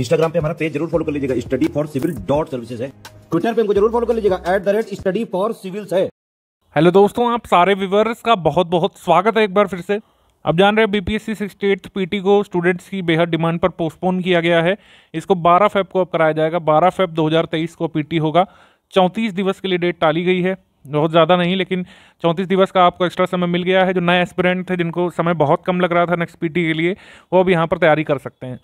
Instagram पे हमारा page जरूर फॉलो कर लीजिएगा study for civil dot services है ट्विटर पे हमको जरूर फॉलो कर लीजिएगा at the rate study for civils है हेलो दोस्तों आप सारे व्यूवर्स का बहुत बहुत स्वागत है एक बार फिर से अब जान रहे हैं बीपीएससी सिक्सटी एट्थ पीटी को स्टूडेंट्स की बेहद डिमांड पर पोस्टपोन किया गया है इसको 12 फेब को अब कराया जाएगा 12 फेब 2023 को पीटी होगा 34 दिवस के लिए डेट टाली गई है बहुत ज़्यादा नहीं लेकिन 34 दिवस का आपको एक्स्ट्रा समय मिल गया है जो नए एस्पिरेंट थे जिनको समय बहुत कम लग रहा था नेक्स्ट पीटी के लिए वो अब यहाँ पर तैयारी कर सकते हैं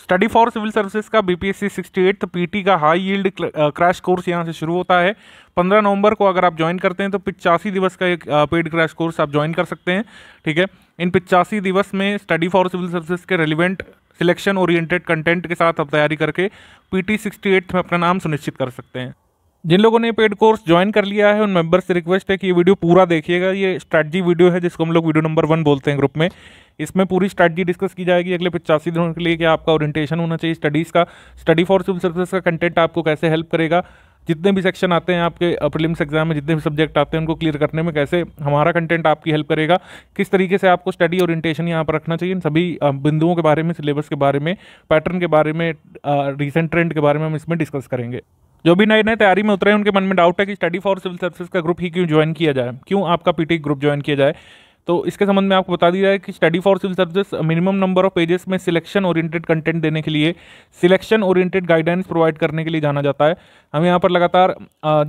स्टडी फॉर सिविल सर्विसेज का बीपीएससी 68 पीटी का हाई यील्ड क्रैश कोर्स यहाँ से शुरू होता है 15 नवंबर को अगर आप ज्वाइन करते हैं तो पिचासी दिवस का एक पेड क्रैश कोर्स आप ज्वाइन कर सकते हैं ठीक है इन पिचासी दिवस में स्टडी फॉर सिविल सर्विसेज के रेलिवेंट सिलेक्शन ओरिएंटेड कंटेंट के साथ आप तैयारी करके पी टी में अपना नाम सुनिश्चित कर सकते हैं जिन लोगों ने पेड कोर्स ज्वाइन कर लिया है उन मेंबर्स से रिक्वेस्ट है कि ये वीडियो पूरा देखिएगा ये स्ट्रैटजी वीडियो है जिसको हम लोग वीडियो नंबर वन बोलते हैं ग्रुप में इसमें पूरी स्ट्रैटजी डिस्कस की जाएगी अगले पचासी दिनों के लिए कि आपका ओरिएंटेशन होना चाहिए स्टडीज़ का स्टडी फॉर सिविल सर्विस का कंटेंट आपको कैसे हेल्प करेगा जितने भी सेक्शन आते हैं आपके प्रीलिम्स एग्जाम में जितने भी सब्जेक्ट आते हैं उनको क्लियर करने में कैसे हमारा कंटेंट आपकी हेल्प करेगा किस तरीके से आपको स्टडी ओरिएंटेशन यहाँ पर रखना चाहिए इन सभी बिंदुओं के बारे में सिलेबस के बारे में पैटर्न के बारे में रिसेंट ट्रेंड के बारे में हम इसमें डिस्कस करेंगे जो भी नए नए तैयारी में उतरे हैं उनके मन में डाउट है कि स्टडी फॉर सिविल सर्विस का ग्रुप ही क्यों ज्वाइन किया जाए क्यों आपका पीटी ग्रुप ज्वाइन किया जाए तो इसके संबंध में आपको बता दिया है कि study for civil service minimum number of pages में सिलेक्शन ओरिएंटेड कंटेंट देने के लिए सिलेक्शन ओरिएंटेड गाइडेंस प्रोवाइड करने के लिए जाना जाता है हम यहाँ पर लगातार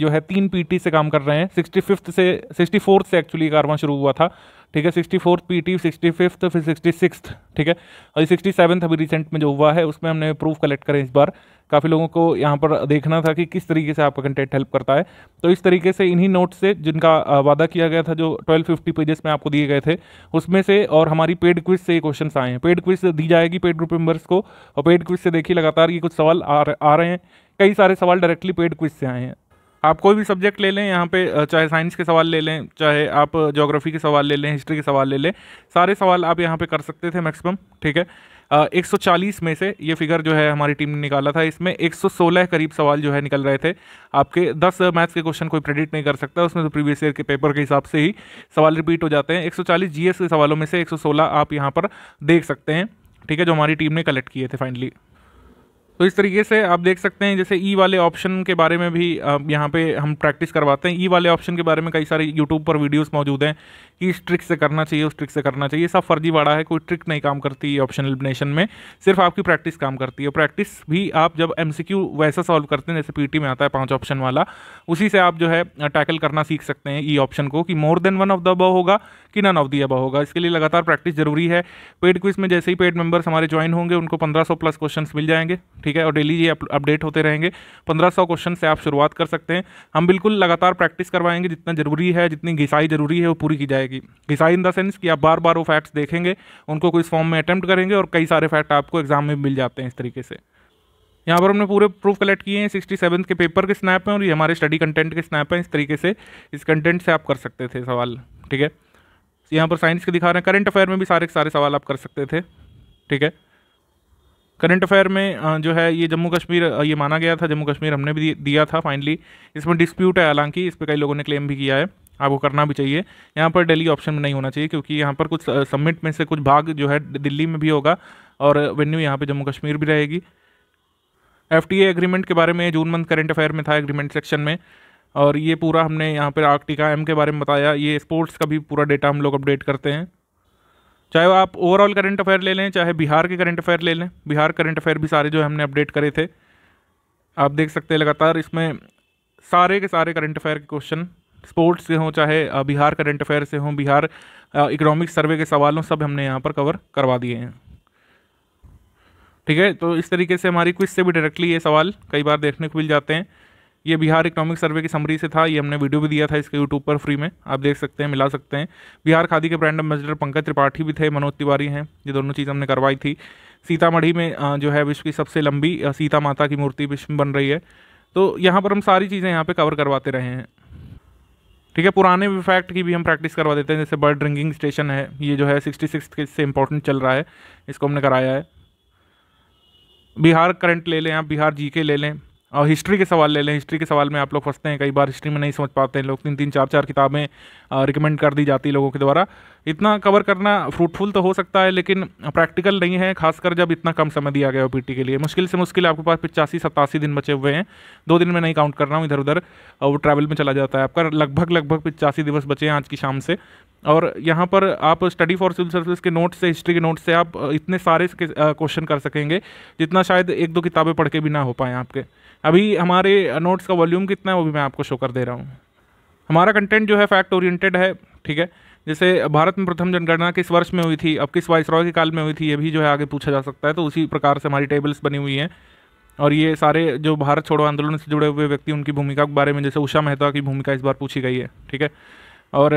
जो है तीन पीटी e से काम कर रहे हैं सिक्सटी फिफ्थ से सिक्सटी फोर्थ से एक्चुअली कारवा शुरू हुआ था ठीक है sixty fourth P T sixty fifth फिर सिक्सटी सिक्स्थ ठीक है और सिक्सटी सेवन्थ अभी रिसेंट में जो हुआ है उसमें हमने प्रूफ कलेक्ट करें इस बार काफ़ी लोगों को यहाँ पर देखना था कि किस तरीके से आपका कंटेंट हेल्प करता है तो इस तरीके से इन्हीं नोट्स से जिनका वादा किया गया था जो 1250 पेजेस में आपको दिए गए थे उसमें से और हमारी पेड क्विज से क्वेश्चन आए हैं पेड क्विज दी जाएगी पेड ग्रुप मेम्बर्स को और पेड क्विज से देखिए लगातार ये कुछ सवाल आ रहे हैं कई सारे सवाल डायरेक्टली पेड क्विज से आए हैं आप कोई भी सब्जेक्ट ले लें यहाँ पे चाहे साइंस के सवाल ले लें चाहे आप जोग्राफी के सवाल ले लें हिस्ट्री के सवाल ले लें सारे सवाल आप यहाँ पे कर सकते थे मैक्सिमम ठीक है एक सौ चालीस में से ये फिगर जो है हमारी टीम ने निकाला था इसमें एक सौ सोलह करीब सवाल जो है निकल रहे थे आपके दस मैथ्स के क्वेश्चन कोई प्रेडिक्ट नहीं कर सकता उसमें तो प्रीवियस ईयर के पेपर के हिसाब से ही सवाल रिपीट हो जाते हैं एक सौ चालीस जीएस के सवालों में से एक सौ सोलह आप यहाँ पर देख सकते हैं ठीक है जो हमारी टीम ने कलेक्ट किए थे फाइनली तो इस तरीके से आप देख सकते हैं जैसे ई e वाले ऑप्शन के बारे में भी यहाँ पे हम प्रैक्टिस करवाते हैं ई e वाले ऑप्शन के बारे में कई सारे यूट्यूब पर वीडियोस मौजूद हैं कि इस ट्रिक से करना चाहिए उस ट्रिक से करना चाहिए सब फर्जीवाड़ा है कोई ट्रिक नहीं काम करती ऑप्शन एलिमिनेशन में सिर्फ आपकी प्रैक्टिस काम करती है प्रैक्टिस भी आप जब एम वैसा सॉल्व करते हैं जैसे पी में आता है पाँच ऑप्शन वाला उसी से आप जो है टैकल करना सीख सकते हैं ई e ऑप्शन को कि more than one of the अब होगा कि नन ऑफ दी अब होगा इसके लिए लगातार प्रैक्टिस जरूरी है पेड क्विज में जैसे ही पेड मेंबर्स हमारे ज्वाइन होंगे उनको 1500 प्लस क्वेश्चंस मिल जाएंगे ठीक है और डेली ये अपडेट होते रहेंगे 1500 क्वेश्चन से आप शुरुआत कर सकते हैं हम बिल्कुल लगातार प्रैक्टिस करवाएंगे जितना जरूरी है जितनी घिसाई जरूरी है वो पूरी की जाएगी जाएगी घिसाई इन द सेंस कि आप बार बार वो फैक्ट्स देखेंगे उनको कुछ फॉर्म में अटैम्प्ट करेंगे और कई सारे फैक्ट आपको एग्जाम में मिल जाते हैं इस तरीके से यहाँ पर हमने पूरे प्रूफ कलेक्ट किए हैं सिक्सटी सेवन के पेपर के स्नैप हैं और ये हमारे स्टडी कंटेंट के स्नैप हैं इस तरीके से इस कंटेंट से आप कर सकते थे सवाल ठीक है यहाँ पर साइंस के दिखा रहे हैं करंट अफेयर में भी सारे सारे सवाल आप कर सकते थे ठीक है करंट अफेयर में जो है ये जम्मू कश्मीर ये माना गया था जम्मू कश्मीर हमने भी दिया था फाइनली इसमें डिस्प्यूट है हालांकि इस पर कई लोगों ने क्लेम भी किया है आपको करना भी चाहिए यहाँ पर दिल्ली ऑप्शन में नहीं होना चाहिए क्योंकि यहाँ पर कुछ सबमिट में से कुछ भाग जो है दिल्ली में भी होगा और वेन्यू यहाँ पर जम्मू कश्मीर भी रहेगी एफ एग्रीमेंट के बारे में जून मंथ करेंट अफेयर में था एग्रीमेंट सेक्शन में और ये पूरा हमने यहाँ पर आर्टिका एम के बारे में बताया ये स्पोर्ट्स का भी पूरा डेटा हम लोग अपडेट करते हैं चाहे आप ओवरऑल करंट अफेयर ले लें चाहे बिहार के करंट अफेयर ले लें बिहार करंट अफेयर भी सारे जो हमने अपडेट करे थे आप देख सकते हैं लगातार इसमें सारे के सारे करंट अफेयर के क्वेश्चन स्पोर्ट्स से हों चाहे बिहार करंट अफेयर से हों बिहार इकोनॉमिक सर्वे के सवालों सब हमने यहाँ पर कवर करवा दिए हैं ठीक है तो इस तरीके से हमारी क्विज से भी डायरेक्टली ये सवाल कई बार देखने को मिल जाते हैं ये बिहार इकोनॉमिक सर्वे की समरी से था ये हमने वीडियो भी दिया था इसके यूट्यूब पर फ्री में आप देख सकते हैं मिला सकते हैं बिहार खादी के ब्रांड एम्बेसडर पंकज त्रिपाठी भी थे मनोज तिवारी हैं ये दोनों चीज़ हमने करवाई थी सीतामढ़ी में जो है विश्व की सबसे लंबी सीता माता की मूर्ति विश्व बन रही है तो यहाँ पर हम सारी चीज़ें यहाँ पर कवर करवाते रहे हैं ठीक है पुराने फैक्ट की भी हम प्रैक्टिस करवा देते हैं जैसे बर्ड ड्रिंकिंग स्टेशन है ये जो है सिक्सटी सिक्स से इंपॉर्टेंट चल रहा है इसको हमने कराया है बिहार करंट ले लें आप बिहार जी के ले लें और हिस्ट्री के सवाल ले लें हिस्ट्री के सवाल में आप लोग फंसते हैं कई बार हिस्ट्री में नहीं समझ पाते हैं लोग तीन तीन चार चार किताबें रिकमेंड कर दी जाती है लोगों के द्वारा इतना कवर करना फ्रूटफुल तो हो सकता है लेकिन प्रैक्टिकल नहीं है खासकर जब इतना कम समय दिया गया ओ के लिए मुश्किल से मुश्किल आपके पास पिचासी सतासी दिन बचे हुए हैं दो दिन में नहीं काउंट कर रहा हूँ इधर उधर वो ट्रैवल में चला जाता है आपका लगभग लगभग पिचासी दिवस बचे हैं आज की शाम से और यहाँ पर आप स्टडी फॉर सिविल सर्विस के नोट्स से हिस्ट्री के नोट्स से आप इतने सारे क्वेश्चन कर सकेंगे जितना शायद एक दो किताबें पढ़ के भी ना हो पाएँ आपके अभी हमारे नोट्स का वॉल्यूम कितना है वो भी मैं आपको शो कर दे रहा हूँ हमारा कंटेंट जो है फैक्ट ओरिएंटेड है ठीक है जैसे भारत में प्रथम जनगणना किस वर्ष में हुई थी अब किस वाइस के काल में हुई थी ये भी जो है आगे पूछा जा सकता है तो उसी प्रकार से हमारी टेबल्स बनी हुई हैं और ये सारे जो भारत छोड़ो आंदोलन से जुड़े हुए व्यक्ति उनकी भूमिका के बारे में जैसे उषा मेहता की भूमिका इस बार पूछी गई है ठीक है और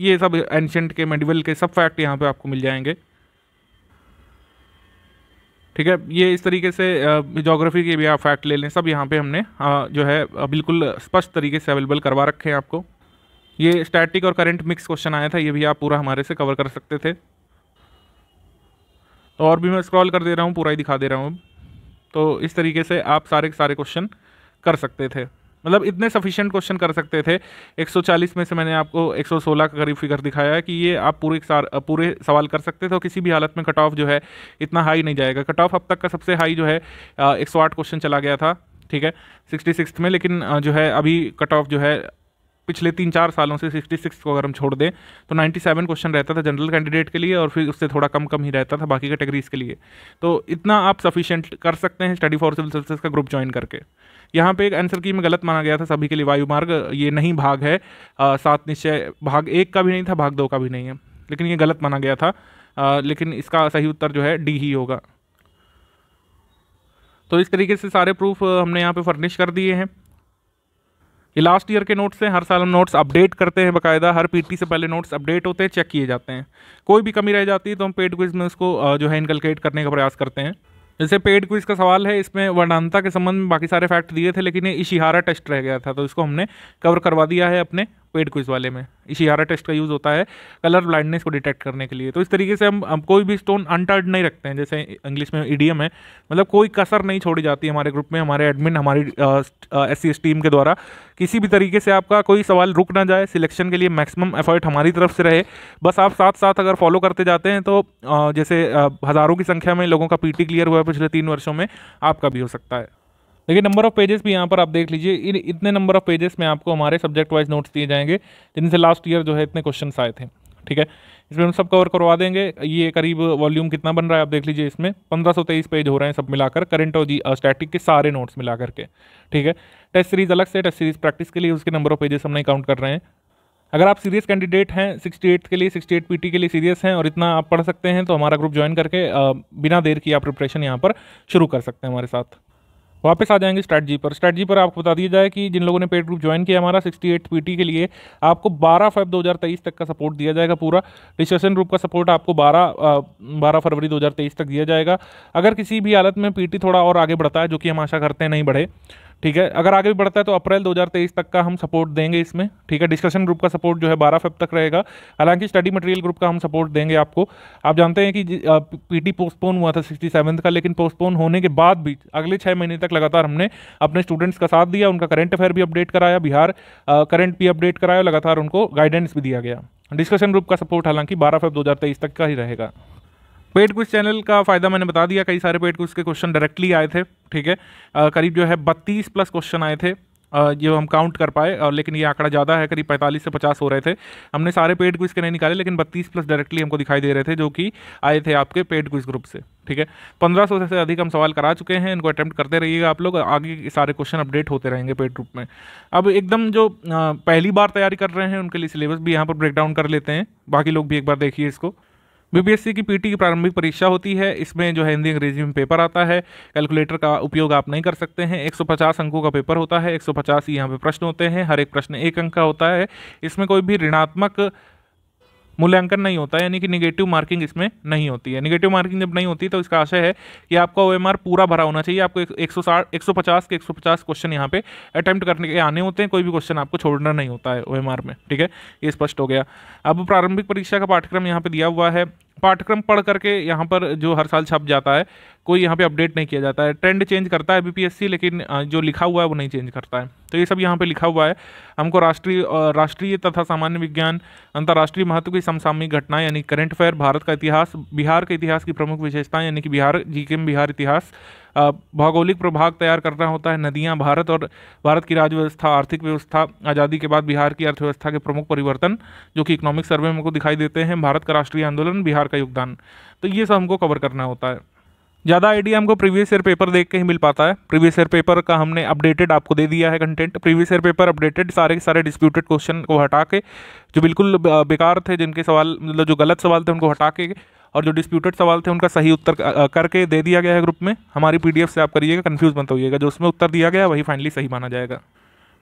ये सब एंशंट के मेडिवल के सब फैक्ट यहाँ पर आपको मिल जाएंगे ठीक है ये इस तरीके से जोग्राफी के भी आप फैक्ट ले लें सब यहाँ पे हमने जो है बिल्कुल स्पष्ट तरीके से अवेलेबल करवा रखे हैं आपको ये स्टैटिक और करंट मिक्स क्वेश्चन आया था ये भी आप पूरा हमारे से कवर कर सकते थे तो और भी मैं स्क्रॉल कर दे रहा हूँ पूरा ही दिखा दे रहा हूँ तो इस तरीके से आप सारे के सारे क्वेश्चन कर सकते थे मतलब इतने सफिशियंट क्वेश्चन कर सकते थे 140 में से मैंने आपको 116 का करीब फिगर दिखाया है कि ये आप पूरे पूरे सवाल कर सकते थे और किसी भी हालत में कट ऑफ जो है इतना हाई नहीं जाएगा कट ऑफ अब तक का सबसे हाई जो है एक क्वेश्चन चला गया था ठीक है सिक्सटी में लेकिन जो है अभी कट ऑफ जो है पिछले तीन चार सालों से सिक्सटी सिक्स को अगर हम छोड़ दें तो नाइन्टी सेवन क्वेश्चन रहता था जनरल कैंडिडेट के लिए और फिर उससे थोड़ा कम कम ही रहता था बाकी कैटेगरीज के लिए तो इतना आप सफिशिएंट कर सकते हैं स्टडी फॉर सिविल सर्विसेज का ग्रुप ज्वाइन करके यहाँ पे एक आंसर की में गलत माना गया था सभी के लिए वायु मार्ग ये नहीं भाग है सात निश्चय भाग एक का भी नहीं था भाग दो का भी नहीं है लेकिन ये गलत माना गया था आ, लेकिन इसका सही उत्तर जो है डी ही होगा तो इस तरीके से सारे प्रूफ हमने यहाँ पे फर्निश कर दिए हैं ये लास्ट ईयर के नोट्स हैं हर साल हम नोट्स अपडेट करते हैं बकायदा हर पीटी से पहले नोट्स अपडेट होते हैं चेक किए जाते हैं कोई भी कमी रह जाती है तो हम पेड क्विज में उसको जो है इनकलकेट करने का प्रयास करते हैं जैसे पेड क्विज का सवाल है इसमें वर्णानता के संबंध में बाकी सारे फैक्ट दिए थे लेकिन ये इशिहारा टेस्ट रह गया था तो इसको हमने कवर करवा दिया है अपने पेड क्विज वाले में इशिहारा टेस्ट का यूज़ होता है कलर ब्लाइंडनेस को डिटेक्ट करने के लिए तो इस तरीके से हम, हम कोई भी स्टोन अनटर्ड नहीं रखते हैं जैसे इंग्लिश में ईडीएम है मतलब कोई कसर नहीं छोड़ी जाती हमारे ग्रुप में हमारे एडमिन हमारी एस सी टीम के द्वारा किसी भी तरीके से आपका कोई सवाल रुक ना जाए सिलेक्शन के लिए मैक्सिमम एफर्ट हमारी तरफ से रहे बस आप साथ साथ अगर फॉलो करते जाते हैं तो जैसे हज़ारों की संख्या में लोगों का पी क्लियर हुआ है पिछले तीन वर्षों में आपका भी हो सकता है देखिए नंबर ऑफ पेजेस भी यहाँ पर आप देख लीजिए इन इतने नंबर ऑफ पेजेस में आपको हमारे सब्जेक्ट वाइज नोट्स दिए जाएंगे जिनसे लास्ट ईयर जो है इतने क्वेश्चन आए थे ठीक है इसमें हम सब कवर करवा देंगे ये करीब वॉल्यूम कितना बन रहा है आप देख लीजिए इसमें पंद्रह पेज हो रहे हैं सब मिलाकर करंट और जी स्टैटिक के सारे नोट्स मिला करके ठीक है टेस्ट सीरीज अलग से टेस्ट सीरीज प्रैक्टिस के लिए उसके नंबर ऑफ पेजेस हम नहीं काउंट कर रहे हैं अगर आप सीरियस कैंडिडेट हैं 68 के लिए 68 पीटी के लिए सीरियस हैं और इतना आप पढ़ सकते हैं तो हमारा ग्रुप ज्वाइन करके बिना देर की आप प्रिपरेशन यहाँ पर शुरू कर सकते हैं हमारे साथ वापस आ जाएंगे स्ट्रैटजी पर स्ट्रैटजी पर आपको बता दिया जाए कि जिन लोगों ने पेड ग्रुप ज्वाइन किया हमारा 68 पीटी के लिए आपको 12 फेब 2023 तक का सपोर्ट दिया जाएगा पूरा डिस्कशन ग्रुप का सपोर्ट आपको 12 12 फरवरी 2023 तक दिया जाएगा अगर किसी भी हालत में पीटी थोड़ा और आगे बढ़ता है जो कि हम आशा करते हैं नहीं बढ़े ठीक है अगर आगे भी बढ़ता है तो अप्रैल 2023 तक का हम सपोर्ट देंगे इसमें ठीक है डिस्कशन ग्रुप का सपोर्ट जो है बारह फेब तक रहेगा हालांकि स्टडी मटेरियल ग्रुप का हम सपोर्ट देंगे आपको आप जानते हैं कि पीटी पोस्टपोन हुआ था सिक्सटी सेवन्थ का लेकिन पोस्टपोन होने के बाद भी अगले छः महीने तक लगातार हमने अपने स्टूडेंट्स का साथ दिया उनका करंट अफेयर भी अपडेट कराया बिहार करंट भी अपडेट कराया लगातार उनको गाइडेंस भी दिया गया डिस्कशन ग्रुप का सपोर्ट हालांकि बारह फेब दो तक का ही रहेगा पेड क्विज चैनल का फ़ायदा मैंने बता दिया कई सारे पेड क्विज के क्वेश्चन डायरेक्टली आए थे ठीक है करीब जो है बत्तीस प्लस क्वेश्चन आए थे जो हम काउंट कर पाए और लेकिन ये आंकड़ा ज़्यादा है करीब 45 से 50 हो रहे थे हमने सारे पेड क्विज के नहीं निकाले लेकिन 32 प्लस डायरेक्टली हमको दिखाई दे रहे थे जो कि आए थे आपके पेड क्विज ग्रुप से ठीक है 1500 से अधिक हम सवाल करा चुके हैं इनको अटैम्प्ट करते रहिएगा आप लोग आगे सारे क्वेश्चन अपडेट होते रहेंगे पेड ग्रुप में अब एकदम जो पहली बार तैयारी कर रहे हैं उनके लिए सिलेबस भी यहाँ पर ब्रेकडाउन कर लेते हैं बाकी लोग भी एक बार देखिए इसको बीबीएससी की पीटी की प्रारंभिक परीक्षा होती है इसमें जो है हिंदी अंग्रेजी में पेपर आता है कैलकुलेटर का उपयोग आप नहीं कर सकते हैं 150 अंकों का पेपर होता है 150 ही यहाँ पे प्रश्न होते हैं हर एक प्रश्न एक अंक का होता है इसमें कोई भी ऋणात्मक मूल्यांकन नहीं होता यानी कि निगेटिव मार्किंग इसमें नहीं होती है निगेटिव मार्किंग जब नहीं होती तो इसका आशय है कि आपका ओ पूरा भरा होना चाहिए आपको एक सौ साठ एक सौ पचास के एक सौ पचास क्वेश्चन यहाँ पे अटैम्प्ट करने के आने होते हैं कोई भी क्वेश्चन आपको छोड़ना नहीं होता है ओ में ठीक है ये स्पष्ट हो गया अब प्रारंभिक परीक्षा का पाठ्यक्रम यहाँ पे दिया हुआ है पाठ्यक्रम पढ़ करके यहाँ पर जो हर साल छप जाता है कोई यहाँ पे अपडेट नहीं किया जाता है ट्रेंड चेंज करता है बीपीएससी लेकिन जो लिखा हुआ है वो नहीं चेंज करता है तो ये सब यहाँ पे लिखा हुआ है हमको राष्ट्रीय राष्ट्रीय तथा सामान्य विज्ञान अंतर्राष्ट्रीय महत्व की समसामयिक घटनाएं यानी करंट अफेयर भारत का इतिहास बिहार के इतिहास की प्रमुख विशेषताएँ यानी कि बिहार जी बिहार इतिहास भौगोलिक प्रभाग तैयार करना होता है नदियाँ भारत और भारत की राज्य व्यवस्था आर्थिक व्यवस्था आज़ादी के बाद बिहार की अर्थव्यवस्था के प्रमुख परिवर्तन जो कि इकोनॉमिक सर्वे में हमको दिखाई देते हैं भारत का राष्ट्रीय आंदोलन बिहार का योगदान तो ये सब हमको कवर करना होता है ज़्यादा आइडिया हमको प्रीवियस ईयर पेपर देख के ही मिल पाता है प्रीवियस ईयर पेपर का हमने अपडेटेड आपको दे दिया है content previous year paper updated सारे के सारे डिस्प्यूटेड क्वेश्चन को हटा के जो बिल्कुल बेकार थे जिनके सवाल मतलब जो गलत सवाल थे उनको हटा के और जो डिस्प्यूटेड सवाल थे उनका सही उत्तर करके दे दिया गया है ग्रुप में हमारी पी से आप करिएगा कन्फ्यूज मत होइएगा जो उसमें उत्तर दिया गया वही फाइनली सही माना जाएगा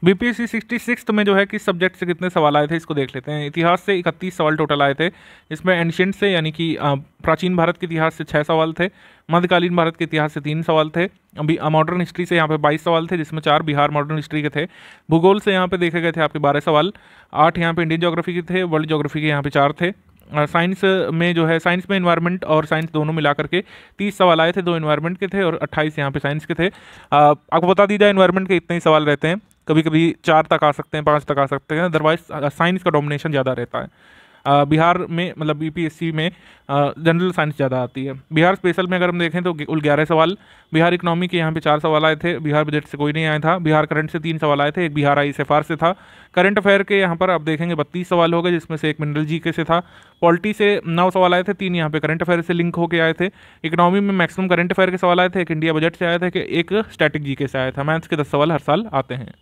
बी सिक्सटी सिक्स में जो है किस सब्जेक्ट से कितने सवाल आए थे इसको देख लेते हैं इतिहास से इकतीस सवाल टोटल आए थे इसमें एंशियंट से यानी कि प्राचीन भारत के इतिहास से छः सवाल थे मध्यकालीन भारत के इतिहास से तीन सवाल थे अभी मॉडर्न हिस्ट्री से यहाँ पे बाईस सवाल थे जिसमें चार बिहार मॉडर्न हिस्ट्री के थे भूगोल से यहाँ पे देखे गए थे आपके बारह सवाल आठ यहाँ पे इंडियन जोग्राफी के थे वर्ल्ड जोग्राफी के यहाँ पे चार थे साइंस में जो है साइंस में इन्वायरमेंट और साइंस दोनों मिला करके तीस सवाल आए थे दो इन्वायरमेंट के थे और अट्ठाईस यहाँ पे साइंस के थे आपको बता दीजिए इन्वायरमेंट के इतने ही सवाल रहते हैं कभी कभी चार तक आ सकते हैं पाँच तक आ सकते हैं अदरवाइज साइंस का डोमिनेशन ज़्यादा रहता है बिहार में मतलब बीपीएससी में जनरल साइंस ज़्यादा आती है बिहार स्पेशल में अगर हम देखें तो कुल ग्यारह सवाल बिहार इकोनॉमी के यहाँ पे चार सवाल आए थे बिहार बजट से कोई नहीं आया था बिहार करंट से तीन सवाल आए थे एक बिहार आई से था करंट अफेयर के यहाँ पर आप देखेंगे बत्तीस सवाल हो गए जिसमें से एक मिनरल जी के से था पॉलिटी से नौ सवाल आए थे तीन यहाँ पे करंट अफेयर से लिंक होकर आए थे इकोनॉमी में मैक्सिमम करंट अफेयर के सवाल आए थे एक इंडिया बजट से आया था कि एक स्टैटिक जी के से आया था मैथ्स के दस सवाल हर साल आते हैं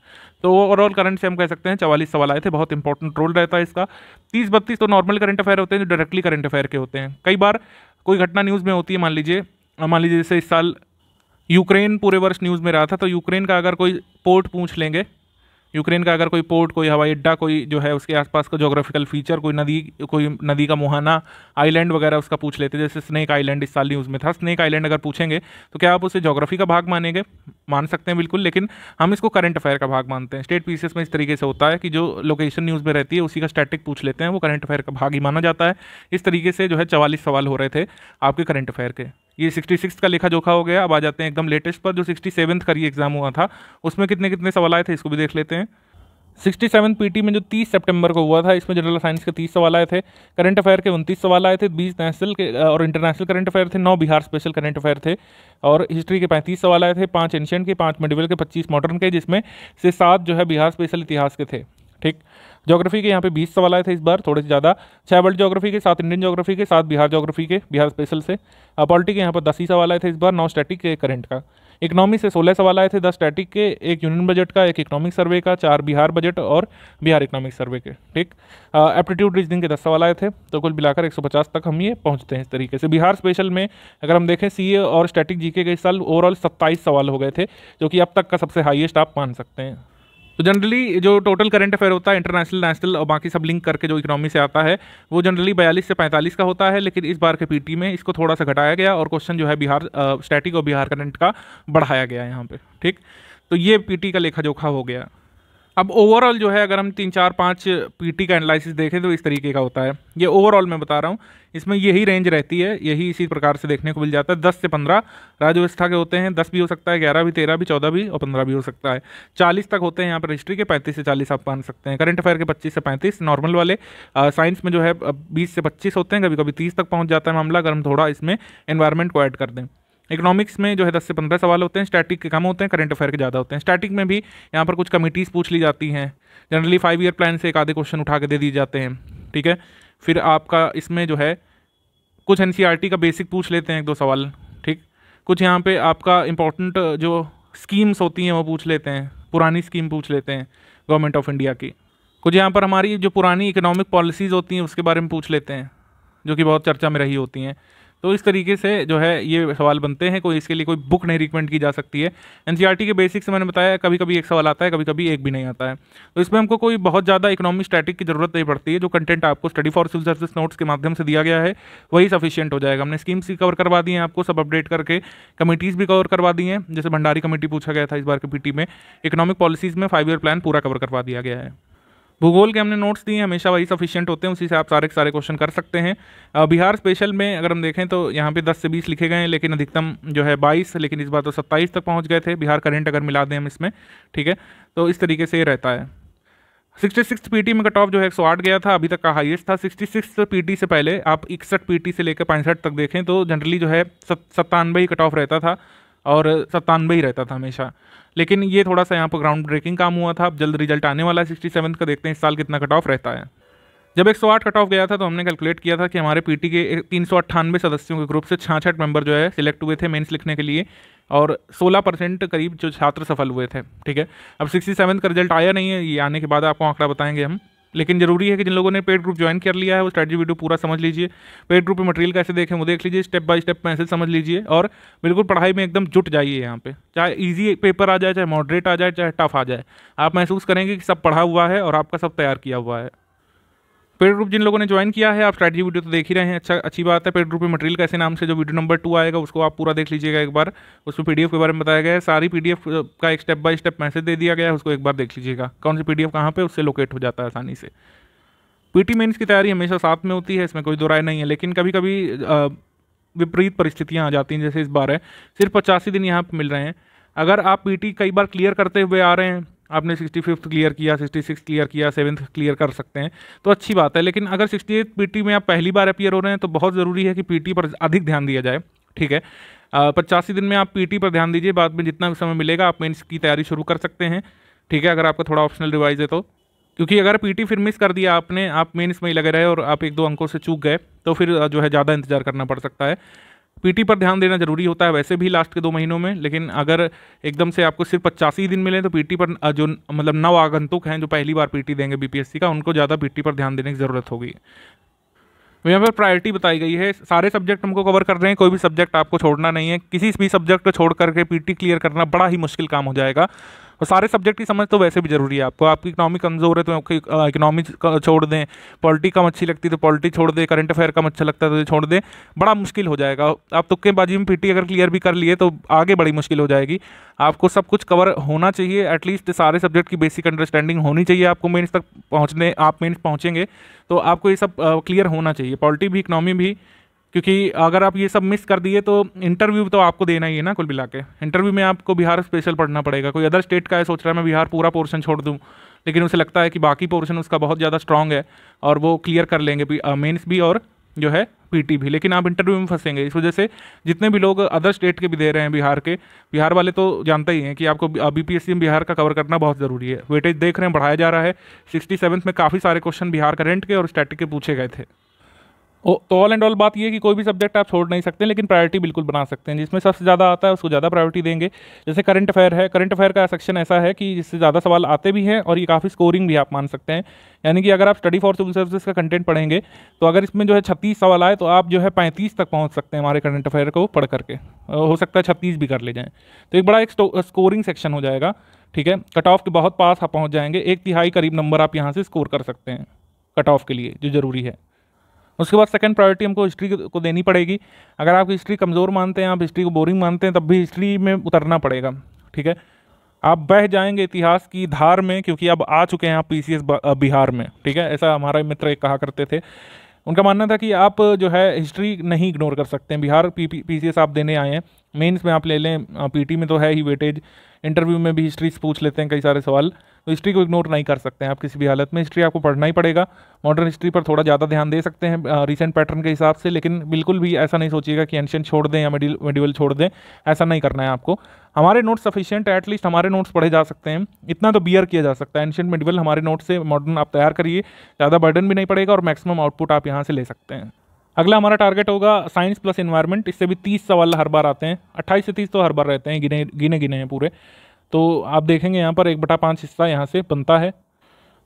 तो ओवरऑल करंट से हम कह सकते हैं चवालीस सवाल आए थे बहुत इंपॉर्टेंट रोल रहता है इसका तीस बत्तीस तो नॉर्मल करंट अफेयर होते हैं जो डायरेक्टली करंट अफेयर के होते हैं कई बार कोई घटना न्यूज़ में होती है मान लीजिए मान लीजिए जैसे इस साल यूक्रेन पूरे वर्ष न्यूज़ में रहा था तो यूक्रेन का अगर कोई पोर्ट पूछ लेंगे यूक्रेन का अगर कोई पोर्ट कोई हवाई अड्डा कोई जो है उसके आसपास का जोग्राफिकल फीचर कोई नदी कोई नदी का मुहाना आइलैंड वगैरह उसका पूछ लेते जैसे स्नेक आइलैंड इस साल न्यूज़ में था स्नेक आइलैंड अगर पूछेंगे तो क्या आप उसे जोग्राफी का भाग मानेंगे मान सकते हैं बिल्कुल लेकिन हम इसको करंट अफेयर का भाग मानते हैं स्टेट पीसेस में इस तरीके से होता है कि जो लोकेशन न्यूज़ में रहती है उसी का स्टैटिक पूछ लेते हैं वो करंट अफेयर का भाग ही माना जाता है इस तरीके से जो है चवालीस सवाल हो रहे थे आपके करंट अफेयर के ये सिक्सटी सिक्स का लेखा जोखा हो गया अब आ जाते हैं एकदम लेटेस्ट पर जो सिक्सटी सेवन का ये एग्ज़ाम हुआ था उसमें कितने कितने सवाल आए थे इसको भी देख लेते हैं सिक्सटी सेवन पी में जो तीस सितंबर को हुआ था इसमें जनरल साइंस के तीस सवाल आए थे करंट अफेयर के उनतीस सवाल आए थे बीस नेशनल के और इंटरनेशनल करंट अफेयर थे नौ बिहार स्पेशल करंट अफेयर थे और हिस्ट्री के पैंतीस सवाल आए थे पाँच एंशियन के पाँच मेडिवल के पच्चीस मॉडर्न के जिसमें से सात जो है बिहार स्पेशल इतिहास के थे ठीक ज्योग्राफी के यहाँ पे बीस सवाल आए थे इस बार थोड़े से ज़्यादा छह वर्ल्ड ज्योग्राफी के साथ इंडियन ज्योग्राफी के साथ बिहार ज्योग्राफी के बिहार स्पेशल से पॉलिटी के यहाँ पर दस ही सवाल आए थे इस बार नौ स्टैटिक के करंट का इकोनॉमी से सोलह सवाल आए थे दस स्टैटिक के एक यूनियन बजट का एक इकोनॉमिक सर्वे का चार बिहार बजट और बिहार इकोनॉमिक सर्वे के ठीक एप्टीट्यूड रीजनिंग के दस सवाल आए थे तो कुल मिलाकर एक तक हम ये पहुँचते हैं इस तरीके से बिहार स्पेशल में अगर हम देखें सी और स्टैटिक जी के साल ओवरऑल सत्ताईस सवाल हो गए थे जो कि अब तक का सबसे हाइएस्ट आप मान सकते हैं तो जनरली जो टोटल करंट अफेयर होता है इंटरनेशनल नेशनल और बाकी सब लिंक करके जो इकोनॉमी से आता है वो जनरली बयालीस से पैंतालीस का होता है लेकिन इस बार के पीटी में इसको थोड़ा सा घटाया गया और क्वेश्चन जो है बिहार स्टैटिक और बिहार करंट का बढ़ाया गया यहाँ पर ठीक तो ये पीटी का लेखा जोखा हो गया अब ओवरऑल जो है अगर हम तीन चार पाँच पीटी का एनालिसिस देखें तो इस तरीके का होता है ये ओवरऑल मैं बता रहा हूँ इसमें यही रेंज रहती है यही इसी प्रकार से देखने को मिल जाता है दस से पंद्रह राज्य व्यवस्था के होते हैं दस भी हो सकता है ग्यारह भी तेरह भी चौदह भी और पंद्रह भी हो सकता है चालीस तक होते हैं यहाँ पर हिस्ट्री के पैंतीस से चालीस आप मान सकते हैं करंट अफेयर के पच्चीस से पैंतीस नॉर्मल वाले साइंस में जो है बीस से पच्चीस होते हैं कभी कभी तीस तक पहुँच जाता है मामला अगर हम थोड़ा इसमें इन्वायरमेंट को ऐड कर दें इकोनॉमिक्स में जो है दस से पंद्रह सवाल होते हैं स्टैटिक के कम होते हैं करंट अफेयर के ज़्यादा होते हैं स्टैटिक में भी यहाँ पर कुछ कमिटीज़ पूछ ली जाती हैं जनरली फाइव ईयर प्लान से एक आधे क्वेश्चन उठा के दे दिए जाते हैं ठीक है फिर आपका इसमें जो है कुछ एन e का बेसिक पूछ लेते हैं एक दो सवाल ठीक कुछ यहाँ पर आपका इंपॉर्टेंट जो स्कीम्स होती हैं वो पूछ लेते हैं पुरानी स्कीम पूछ लेते हैं गवर्नमेंट ऑफ इंडिया की कुछ यहाँ पर हमारी जो पुरानी इकोनॉमिक पॉलिसीज़ होती हैं उसके बारे में पूछ लेते हैं जो कि बहुत चर्चा में रही होती हैं तो इस तरीके से जो है ये सवाल बनते हैं कोई इसके लिए कोई बुक नहीं रिकमेंड की जा सकती है एन e के बेसिक्स से मैंने बताया कभी कभी एक सवाल आता है कभी कभी एक भी नहीं आता है तो इसमें हमको कोई बहुत ज़्यादा इकोनॉमिक स्टैटिक की जरूरत नहीं पड़ती है जो कंटेंट आपको study for civil service notes के माध्यम से दिया गया है वही सफिशियंट हो जाएगा हमने स्कीम्स भी कवर करवा दी हैं आपको सब अपडेट करके कमेटीज़ भी कवर करवा दी हैं जैसे भंडारी कमेटी पूछा गया था इस बार के पी में इकोनॉमिक पॉलिसीज़ में फाइव ईयर प्लान पूरा कवर करवा दिया गया है भूगोल के हमने नोट्स दिए हमेशा वही सफिशियंट होते हैं उसी से आप सारे सारे क्वेश्चन कर सकते हैं बिहार स्पेशल में अगर हम देखें तो यहाँ पे 10 से 20 लिखे गए हैं लेकिन अधिकतम जो है 22 लेकिन इस बार तो 27 तक पहुँच गए थे बिहार करेंट अगर मिला दें हम इसमें ठीक है तो इस तरीके से ये रहता है सिक्सटी सिक्स पीटी में कट ऑफ जो है एक गया था अभी तक का हाइएस्ट था सिक्सटी सिक्स पीटी से पहले आप इकसठ पी से लेकर पैंसठ तक देखें तो जनरली जो है सत्तानवे ही कट ऑफ रहता था और सत्तानवे ही रहता था हमेशा लेकिन ये थोड़ा सा यहाँ पर ग्राउंड ब्रेकिंग काम हुआ था अब जल्द रिजल्ट आने वाला है सिक्सटी सेवन का देखते हैं इस साल कितना कट ऑफ रहता है जब आठ कट ऑफ गया था तो हमने कैलकुलेट किया था कि हमारे पीटी के तीन सदस्यों के ग्रुप से छाछठ मेंबर जो है सिलेक्ट हुए थे मेंस लिखने के लिए और 16 परसेंट करीब जो छात्र सफल हुए थे ठीक है अब सिक्सटी सेवन का रिजल्ट आया नहीं है ये आने के बाद आपको आंकड़ा बताएंगे हम लेकिन जरूरी है कि जिन लोगों ने पेड ग्रुप ज्वाइन कर लिया है वो स्ट्रेटी वीडियो पूरा समझ लीजिए पेड ग्रुप में मटेरियल कैसे देखें वो देख लीजिए स्टेप बाय स्टेप मैसेज समझ लीजिए और बिल्कुल पढ़ाई में एकदम जुट जाइए यहाँ पे चाहे ईजी पेपर आ जाए चाहे मॉडरेट आ जाए चाहे टफ आ जाए आप महसूस करेंगे कि सब पढ़ा हुआ है और आपका सब तैयार किया हुआ है पेड ग्रुप जिन लोगों ने ज्वाइन किया है आप स्ट्रैटेजी वीडियो तो देख ही रहे हैं अच्छा अच्छी बात है पेड ग्रुप में मटेरियल कैसे नाम से जो वीडियो नंबर टू आएगा उसको आप पूरा देख लीजिएगा एक बार उसमें पीडीएफ के बारे में बताया गया है सारी पीडीएफ का एक स्टेप बाय स्टेप मैसेज दे दिया गया है उसको एक बार देख लीजिएगा कौन सी पीडीएफ कहाँ पर उससे लोकेट हो जाता है आसानी से पीटी मेन्स की तैयारी हमेशा साथ में होती है इसमें कोई दो राय नहीं है लेकिन कभी कभी विपरीत परिस्थितियाँ आ जाती हैं जैसे इस बार है सिर्फ पचासी दिन यहाँ पर मिल रहे हैं अगर आप पीटी कई बार क्लियर करते हुए आ रहे हैं आपने सिक्सटी फिफ्थ क्लियर किया सिक्सटी सिक्स क्लियर किया सेवन्थ क्लियर कर सकते हैं तो अच्छी बात है लेकिन अगर सिक्सटी एथ पी में आप पहली बार अपियर हो रहे हैं तो बहुत ज़रूरी है कि पी पर अधिक ध्यान दिया जाए ठीक है पचासी दिन में आप पीटी पर ध्यान दीजिए बाद में जितना भी समय मिलेगा आप मेन्स की तैयारी शुरू कर सकते हैं ठीक है अगर आपका थोड़ा ऑप्शनल रिवाइज है तो क्योंकि अगर पीटी फिर मिस कर दिया आपने आप मेन्स में ही लगे रहे और आप एक दो अंकों से चूक गए तो फिर जो है ज़्यादा इंतजार करना पड़ सकता है पीटी पर ध्यान देना जरूरी होता है वैसे भी लास्ट के दो महीनों में लेकिन अगर एकदम से आपको सिर्फ पचासी दिन मिले तो पीटी पर जो मतलब नव आगंतुक हैं जो पहली बार पीटी देंगे बीपीएससी का उनको ज़्यादा पीटी पर ध्यान देने की ज़रूरत होगी तो यहाँ पर प्रायोरिटी बताई गई है सारे सब्जेक्ट हमको कवर कर रहे हैं कोई भी सब्जेक्ट आपको छोड़ना नहीं है किसी भी सब्जेक्ट को छोड़ करके पीटी क्लियर करना बड़ा ही मुश्किल काम हो जाएगा और सारे सब्जेक्ट की समझ तो वैसे भी जरूरी है आपको आपकी इकनॉमी कमज़ोर है तो इकनॉमी छोड़ दें पॉलिटी कम अच्छी लगती है तो पॉलिटी छोड़ दें करंट अफेयर कम अच्छा लगता है तो छोड़ दें बड़ा मुश्किल हो जाएगा आप तुक्केबाजी में पीटी अगर क्लियर भी कर लिए तो आगे बड़ी मुश्किल हो जाएगी आपको सब कुछ कवर होना चाहिए एटलीस्ट सारे सब्जेक्ट की बेसिक अंडरस्टैंडिंग होनी चाहिए आपको मेन्स तक पहुँचने आप मेन्स पहुँचेंगे तो आपको ये सब क्लियर होना चाहिए पॉलिटी भी इकनॉमी भी क्योंकि अगर आप ये सब मिस कर दिए तो इंटरव्यू तो आपको देना ही है ना कुल मिला के इंटरव्यू में आपको बिहार स्पेशल पढ़ना पड़ेगा कोई अदर स्टेट का है सोच रहा है मैं बिहार पूरा पोर्शन छोड़ दूँ लेकिन उसे लगता है कि बाकी पोर्शन उसका बहुत ज़्यादा स्ट्रांग है और वो क्लियर कर लेंगे मेन्स भी और जो है पीटी भी लेकिन आप इंटरव्यू में फंसेंगे इस वजह से जितने भी लोग अदर स्टेट के भी दे रहे हैं बिहार के बिहार वाले तो जानते ही हैं कि आपको बीपीएससी में बिहार का कवर करना बहुत ज़रूरी है वेटेज देख रहे हैं बढ़ाया जा रहा है सिक्सटी सेवन्थ में काफ़ी सारे क्वेश्चन बिहार करेंट के और स्टैटिक के पूछे गए थे तो ऑल एंड ऑल बात ये है कि कोई भी सब्जेक्ट आप छोड़ नहीं सकते लेकिन प्रायोरिटी बिल्कुल बना सकते हैं जिसमें सबसे ज़्यादा आता है उसको ज़्यादा प्रायोरिटी देंगे जैसे करंट अफेयर है करंट अफेयर का सेक्शन ऐसा है कि जिससे ज़्यादा सवाल आते भी हैं और ये काफ़ी स्कोरिंग भी आप मान सकते हैं यानी कि अगर आप स्टडी फॉर सिविल सर्विस का कंटेंट पढ़ेंगे तो अगर इसमें जो है छत्तीस सवाल आए तो आप जो है पैंतीस तक पहुँच सकते हैं हमारे करंट अफेयर को पढ़ करके हो सकता है छत्तीस भी कर ले जाएँ तो एक बड़ा एक स्कोरिंग सेक्शन हो जाएगा ठीक है कट ऑफ के बहुत पास आप पहुँच जाएंगे एक तिहाई करीब नंबर आप यहाँ से स्कोर कर सकते हैं कट ऑफ के लिए जो ज़रूरी है उसके बाद सेकंड प्रायोरिटी हमको हिस्ट्री को देनी पड़ेगी अगर आप हिस्ट्री कमज़ोर मानते हैं आप हिस्ट्री को बोरिंग मानते हैं तब भी हिस्ट्री में उतरना पड़ेगा ठीक है आप बह जाएंगे इतिहास की धार में क्योंकि अब आ चुके हैं आप पी बिहार में ठीक है ऐसा हमारा मित्र एक कहा करते थे उनका मानना था कि आप जो है हिस्ट्री नहीं इग्नोर कर सकते हैं बिहार पी पी आप देने आए हैं मेंस में आप ले लें पीटी में तो है ही वेटेज इंटरव्यू में भी हिस्ट्री से पूछ लेते हैं कई सारे सवाल तो हिस्ट्री को इग्नोर नहीं कर सकते हैं आप किसी भी हालत में हिस्ट्री आपको पढ़ना ही पड़ेगा मॉडर्न हिस्ट्री पर थोड़ा ज़्यादा ध्यान दे सकते हैं रिसेंट पैटर्न के हिसाब से लेकिन बिल्कुल भी ऐसा नहीं सोचिएगा कि एंशियन छोड़ दें या मेडिवल छोड़ दें ऐसा नहीं करना है आपको हमारे नोट्स सफिशियंट है एटलीस्ट हमारे नोट्स पढ़े जा सकते हैं इतना तो बियर किया जा सकता है एंशियंट मेडिवल हमारे नोट्स से मॉडर्न आप तैयार करिए ज़्यादा बर्डन भी नहीं पड़ेगा और मैक्सिमम आउटपुट आप यहाँ से ले सकते हैं अगला हमारा टारगेट होगा साइंस प्लस इन्वायरमेंट इससे भी तीस सवाल हर बार आते हैं अट्ठाईस से तीस तो हर बार रहते हैं गिने गिने गिने हैं पूरे तो आप देखेंगे यहाँ पर एक बटा पाँच हिस्सा यहाँ से बनता है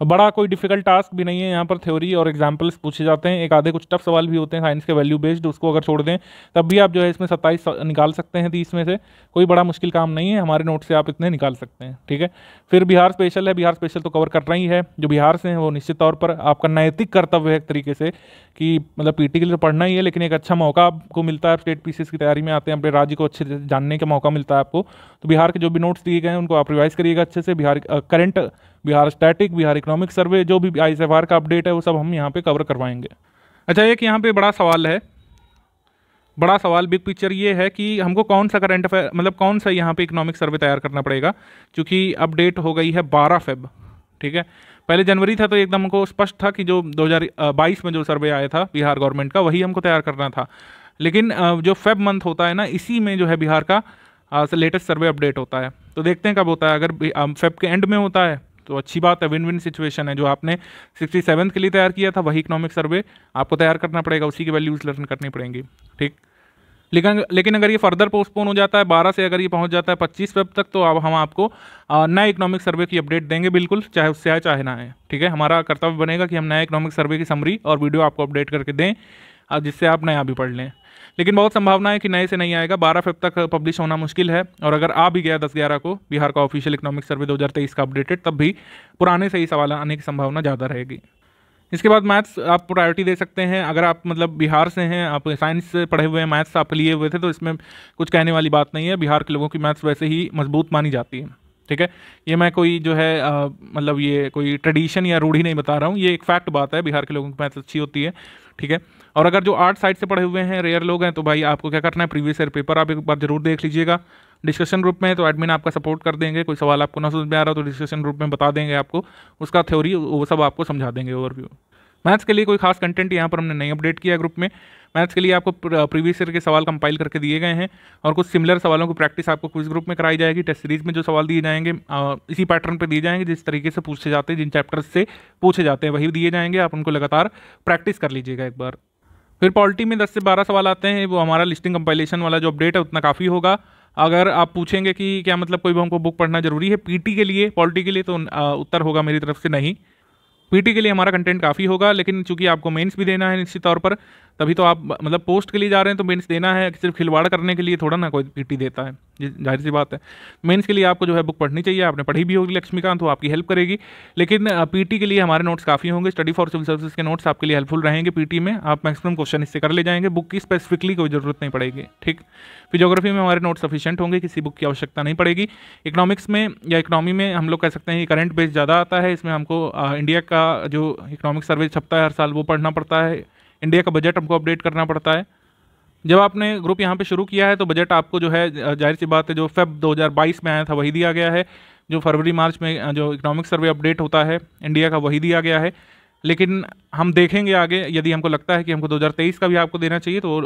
बड़ा कोई डिफिकल्ट टास्क भी नहीं है यहाँ पर थ्योरी और एग्जाम्पल्स पूछे जाते हैं एक आधे कुछ टफ सवाल भी होते हैं साइंस के वैल्यू बेस्ड उसको अगर छोड़ दें तब भी आप जो है इसमें सत्ताईस निकाल सकते हैं तीस में से कोई बड़ा मुश्किल काम नहीं है हमारे नोट से आप इतने निकाल सकते हैं ठीक है फिर बिहार स्पेशल है बिहार स्पेशल तो कवर कर ही है जो बिहार से हैं वो निश्चित तौर पर आपका नैतिक कर्तव्य है एक तरीके से कि मतलब पी के लिए तो पढ़ना ही है लेकिन एक अच्छा मौका आपको मिलता है स्टेट पी की तैयारी में आते हैं अपने राज्य को अच्छे से जानने का मौका मिलता है आपको तो बिहार के जो भी नोट्स दिए गए हैं उनको आप रिवाइज करिएगा अच्छे से Bihar current Bihar static Bihar economic survey जो भी आई का अपडेट है वो सब हम यहाँ पर कवर करवाएंगे अच्छा एक यहाँ पर बड़ा सवाल है बड़ा सवाल बिग पिक्चर ये है कि हमको कौन सा करंट अफेयर मतलब कौन सा यहाँ पे इकोनॉमिक सर्वे तैयार करना पड़ेगा क्योंकि अपडेट हो गई है बारह फेब ठीक है पहले जनवरी था तो एकदम हमको स्पष्ट था कि जो 2022 में जो सर्वे आया था बिहार गवर्नमेंट का वही हमको तैयार करना था लेकिन जो फेब मंथ होता है ना इसी में जो है बिहार का लेटेस्ट सर्वे अपडेट होता है तो देखते हैं कब होता है अगर फेब के एंड में होता है तो अच्छी बात है विन विन सिचुएशन है जो आपने सिक्सटी सेवन के लिए तैयार किया था वही इकोनॉमिक सर्वे आपको तैयार करना पड़ेगा उसी की वैल्यूज लर्न करनी पड़ेंगी ठीक लेकिन लेकिन अगर ये फर्दर पोस्टपोन हो जाता है बारह से अगर ये पहुंच जाता है पच्चीस फेब तक तो अब हम आपको नया इकोनॉमिक सर्वे की अपडेट देंगे बिल्कुल चाहे उससे आए चाहे ना आए ठीक है हमारा कर्तव्य बनेगा कि हम नया इकोनॉमिक सर्वे की समरी और वीडियो आपको अपडेट करके दें जिससे आप नया भी पढ़ लें लेकिन बहुत संभावना है कि नए से नहीं आएगा बारह फिफ्ट तक पब्लिश होना मुश्किल है और अगर आ भी गया दस ग्यारह को बिहार का ऑफिशियल इकोनॉमिक सर्वे दो का अपडेटेड तब भी पुराने से ही सवाल आने की संभावना ज़्यादा रहेगी इसके बाद मैथ्स आप प्रायोरिटी दे सकते हैं अगर आप मतलब बिहार से हैं आप साइंस से पढ़े हुए हैं मैथ्स आप लिए हुए थे तो इसमें कुछ कहने वाली बात नहीं है बिहार के लोगों की मैथ्स वैसे ही मजबूत मानी जाती है ठीक है ये मैं कोई जो है मतलब ये कोई ट्रेडिशन या रूढ़ी नहीं बता रहा हूँ ये एक फैक्ट बात है बिहार के लोगों की मैथ अच्छी होती है ठीक है और अगर जो आर्ट साइड से पढ़े हुए हैं रेयर लोग हैं तो भाई आपको क्या करना है प्रीवियस ईयर पेपर आप एक बार जरूर देख लीजिएगा डिस्कशन ग्रुप में तो एडमिन आपका सपोर्ट कर देंगे कोई सवाल आपको ना समझ में आ रहा हो तो डिस्कशन ग्रुप में बता देंगे आपको उसका थ्योरी वो सब आपको समझा देंगे ओवरव्यू मैथ्स के लिए कोई खास कंटेंट यहाँ पर हमने नहीं अपडेट किया ग्रुप में मैथ्स के लिए आपको प्रीवियस ईयर के सवाल कंपाइल करके दिए गए हैं और कुछ सिमिलर सवालों की प्रैक्टिस आपको क्विज ग्रुप में कराई जाएगी टेस्ट सीरीज में जो सवाल दिए जाएंगे इसी पैटर्न पर दिए जाएंगे जिस तरीके से पूछे जाते हैं जिन चैप्टर्स से पूछे जाते हैं वही दिए जाएंगे आप उनको लगातार प्रैक्टिस कर लीजिएगा एक बार फिर पॉलिटी में दस से बारह सवाल आते हैं वो हमारा लिस्टिंग कंपाइलेशन वाला जो अपडेट है उतना काफ़ी होगा अगर आप पूछेंगे कि क्या मतलब कोई भी हमको बुक पढ़ना जरूरी है पीटी के लिए पॉलिटी के लिए तो उत्तर होगा मेरी तरफ से नहीं पीटी के लिए हमारा कंटेंट काफ़ी होगा लेकिन चूंकि आपको मेंस भी देना है निश्चित तौर पर तभी तो आप मतलब पोस्ट के लिए जा रहे हैं तो मेंस देना है सिर्फ खिलवाड़ करने के लिए थोड़ा ना कोई पीटी देता है जाहिर सी बात है मेंस के लिए आपको जो है बुक पढ़नी चाहिए आपने पढ़ी भी होगी लक्ष्मीकांत वो आपकी हेल्प करेगी लेकिन पीटी के लिए हमारे नोट्स काफ़ी होंगे स्टडी फॉर सिविल सर्विस के नोट्स आपके लिए हेल्पफुल रहेंगे पीटी में आप मैक्सिमम क्वेश्चन इससे कर ले जाएंगे बुक की स्पेसिफिकली कोई ज़रूरत नहीं पड़ेगी ठीक फिजियोग्राफी में हमारे नोट्स सफिशियंट होंगे किसी बुक की आवश्यकता नहीं पड़ेगी इकोनॉमिक्स में या इकोनॉमी में हम लोग कह सकते हैं कि करंट बेस ज़्यादा आता है इसमें हमको इंडिया का जो इकोनॉमिक सर्वे छपता है हर साल वो पढ़ना पड़ता है इंडिया का बजट हमको अपडेट करना पड़ता है जब आपने ग्रुप यहाँ पे शुरू किया है तो बजट आपको जो है जाहिर सी बात है जो फेब 2022 में आया था वही दिया गया है जो फरवरी मार्च में जो इकोनॉमिक सर्वे अपडेट होता है इंडिया का वही दिया गया है लेकिन हम देखेंगे आगे यदि हमको लगता है कि हमको 2023 का भी आपको देना चाहिए तो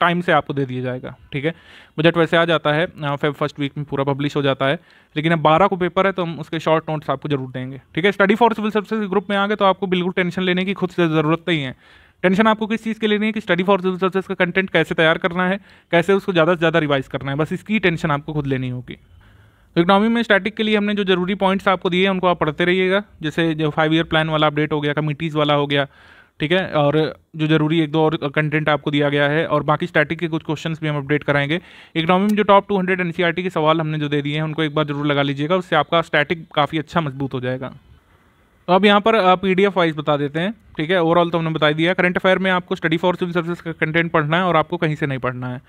टाइम से आपको दे दिया जाएगा ठीक है बजट वैसे आ जाता है फेब फर्स्ट वीक में पूरा पब्लिश हो जाता है लेकिन अब बारह को पेपर है तो हम उसके शॉर्ट नोट्स आपको जरूर देंगे ठीक है study for civil service group में आ गए तो आपको बिल्कुल टेंशन लेने की खुद से ज़रूरत नहीं है टेंशन आपको किस चीज़ के लिए नहीं है कि स्टडी फॉर सिविल सर्विस का कंटेंट कैसे तैयार करना है कैसे उसको ज़्यादा से ज़्यादा रिवाइज करना है बस इसकी टेंशन आपको खुद लेनी होगी तो इकोनॉमी में स्टैटिक के लिए हमने जो जरूरी पॉइंट्स आपको दिए हैं उनको आप पढ़ते रहिएगा जैसे जो फाइव ईयर प्लान वाला अपडेट हो गया कमिटीज़ वाला हो गया ठीक है और जो जरूरी एक दो और कंटेंट आपको दिया गया है और बाकी स्टैटिक के कुछ क्वेश्चंस भी हम अपडेट कराएंगे इकोनॉमी में जो टॉप 200 एनसीईआरटी के सवाल हमने जो दे दिए हैं उनको एक बार जरूर लगा लीजिएगा उससे आपका स्टैटिक काफ़ी अच्छा मजबूत हो जाएगा तो अब यहाँ पर पी डी एफ वाइज बता देते हैं ठीक है ओवरऑल तो हमने बता दिया करंट अफेयर में आपको स्टडी फॉर सिविल सर्विस का कंटेंट पढ़ना है और आपको कहीं से नहीं पढ़ना है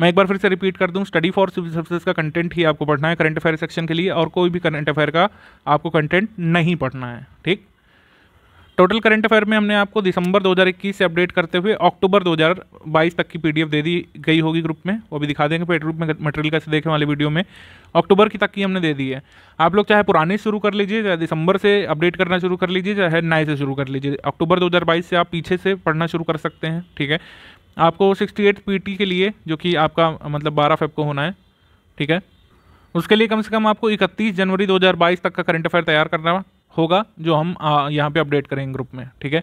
मैं एक बार फिर से रिपीट कर दूँ स्टडी फॉर सिविल सर्विस का कंटेंट ही आपको पढ़ना है करंट अफेयर सेक्शन के लिए और कोई भी करंट अफेयर का आपको कंटेंट नहीं पढ़ना है ठीक टोटल करंट अफेयर में हमने आपको दिसंबर 2021 से अपडेट करते हुए अक्टूबर 2022 तक की पीडीएफ दे दी गई होगी ग्रुप में वो भी दिखा देंगे पेट ग्रुप में मटेरियल कैसे देखने वाले वीडियो में अक्टूबर की तक की हमने दे दी है आप लोग चाहे पुराने शुरू कर लीजिए चाहे दिसंबर से अपडेट करना शुरू कर लीजिए चाहे नए से शुरू कर लीजिए अक्टूबर दो से आप पीछे से पढ़ना शुरू कर सकते हैं ठीक है आपको सिक्सटी एट के लिए जो कि आपका मतलब बारह फेब e को होना है ठीक है उसके लिए कम से कम आपको इकतीस जनवरी दो तक का करंट अफेयर तैयार करना होगा जो हम यहाँ पे अपडेट करेंगे ग्रुप में ठीक है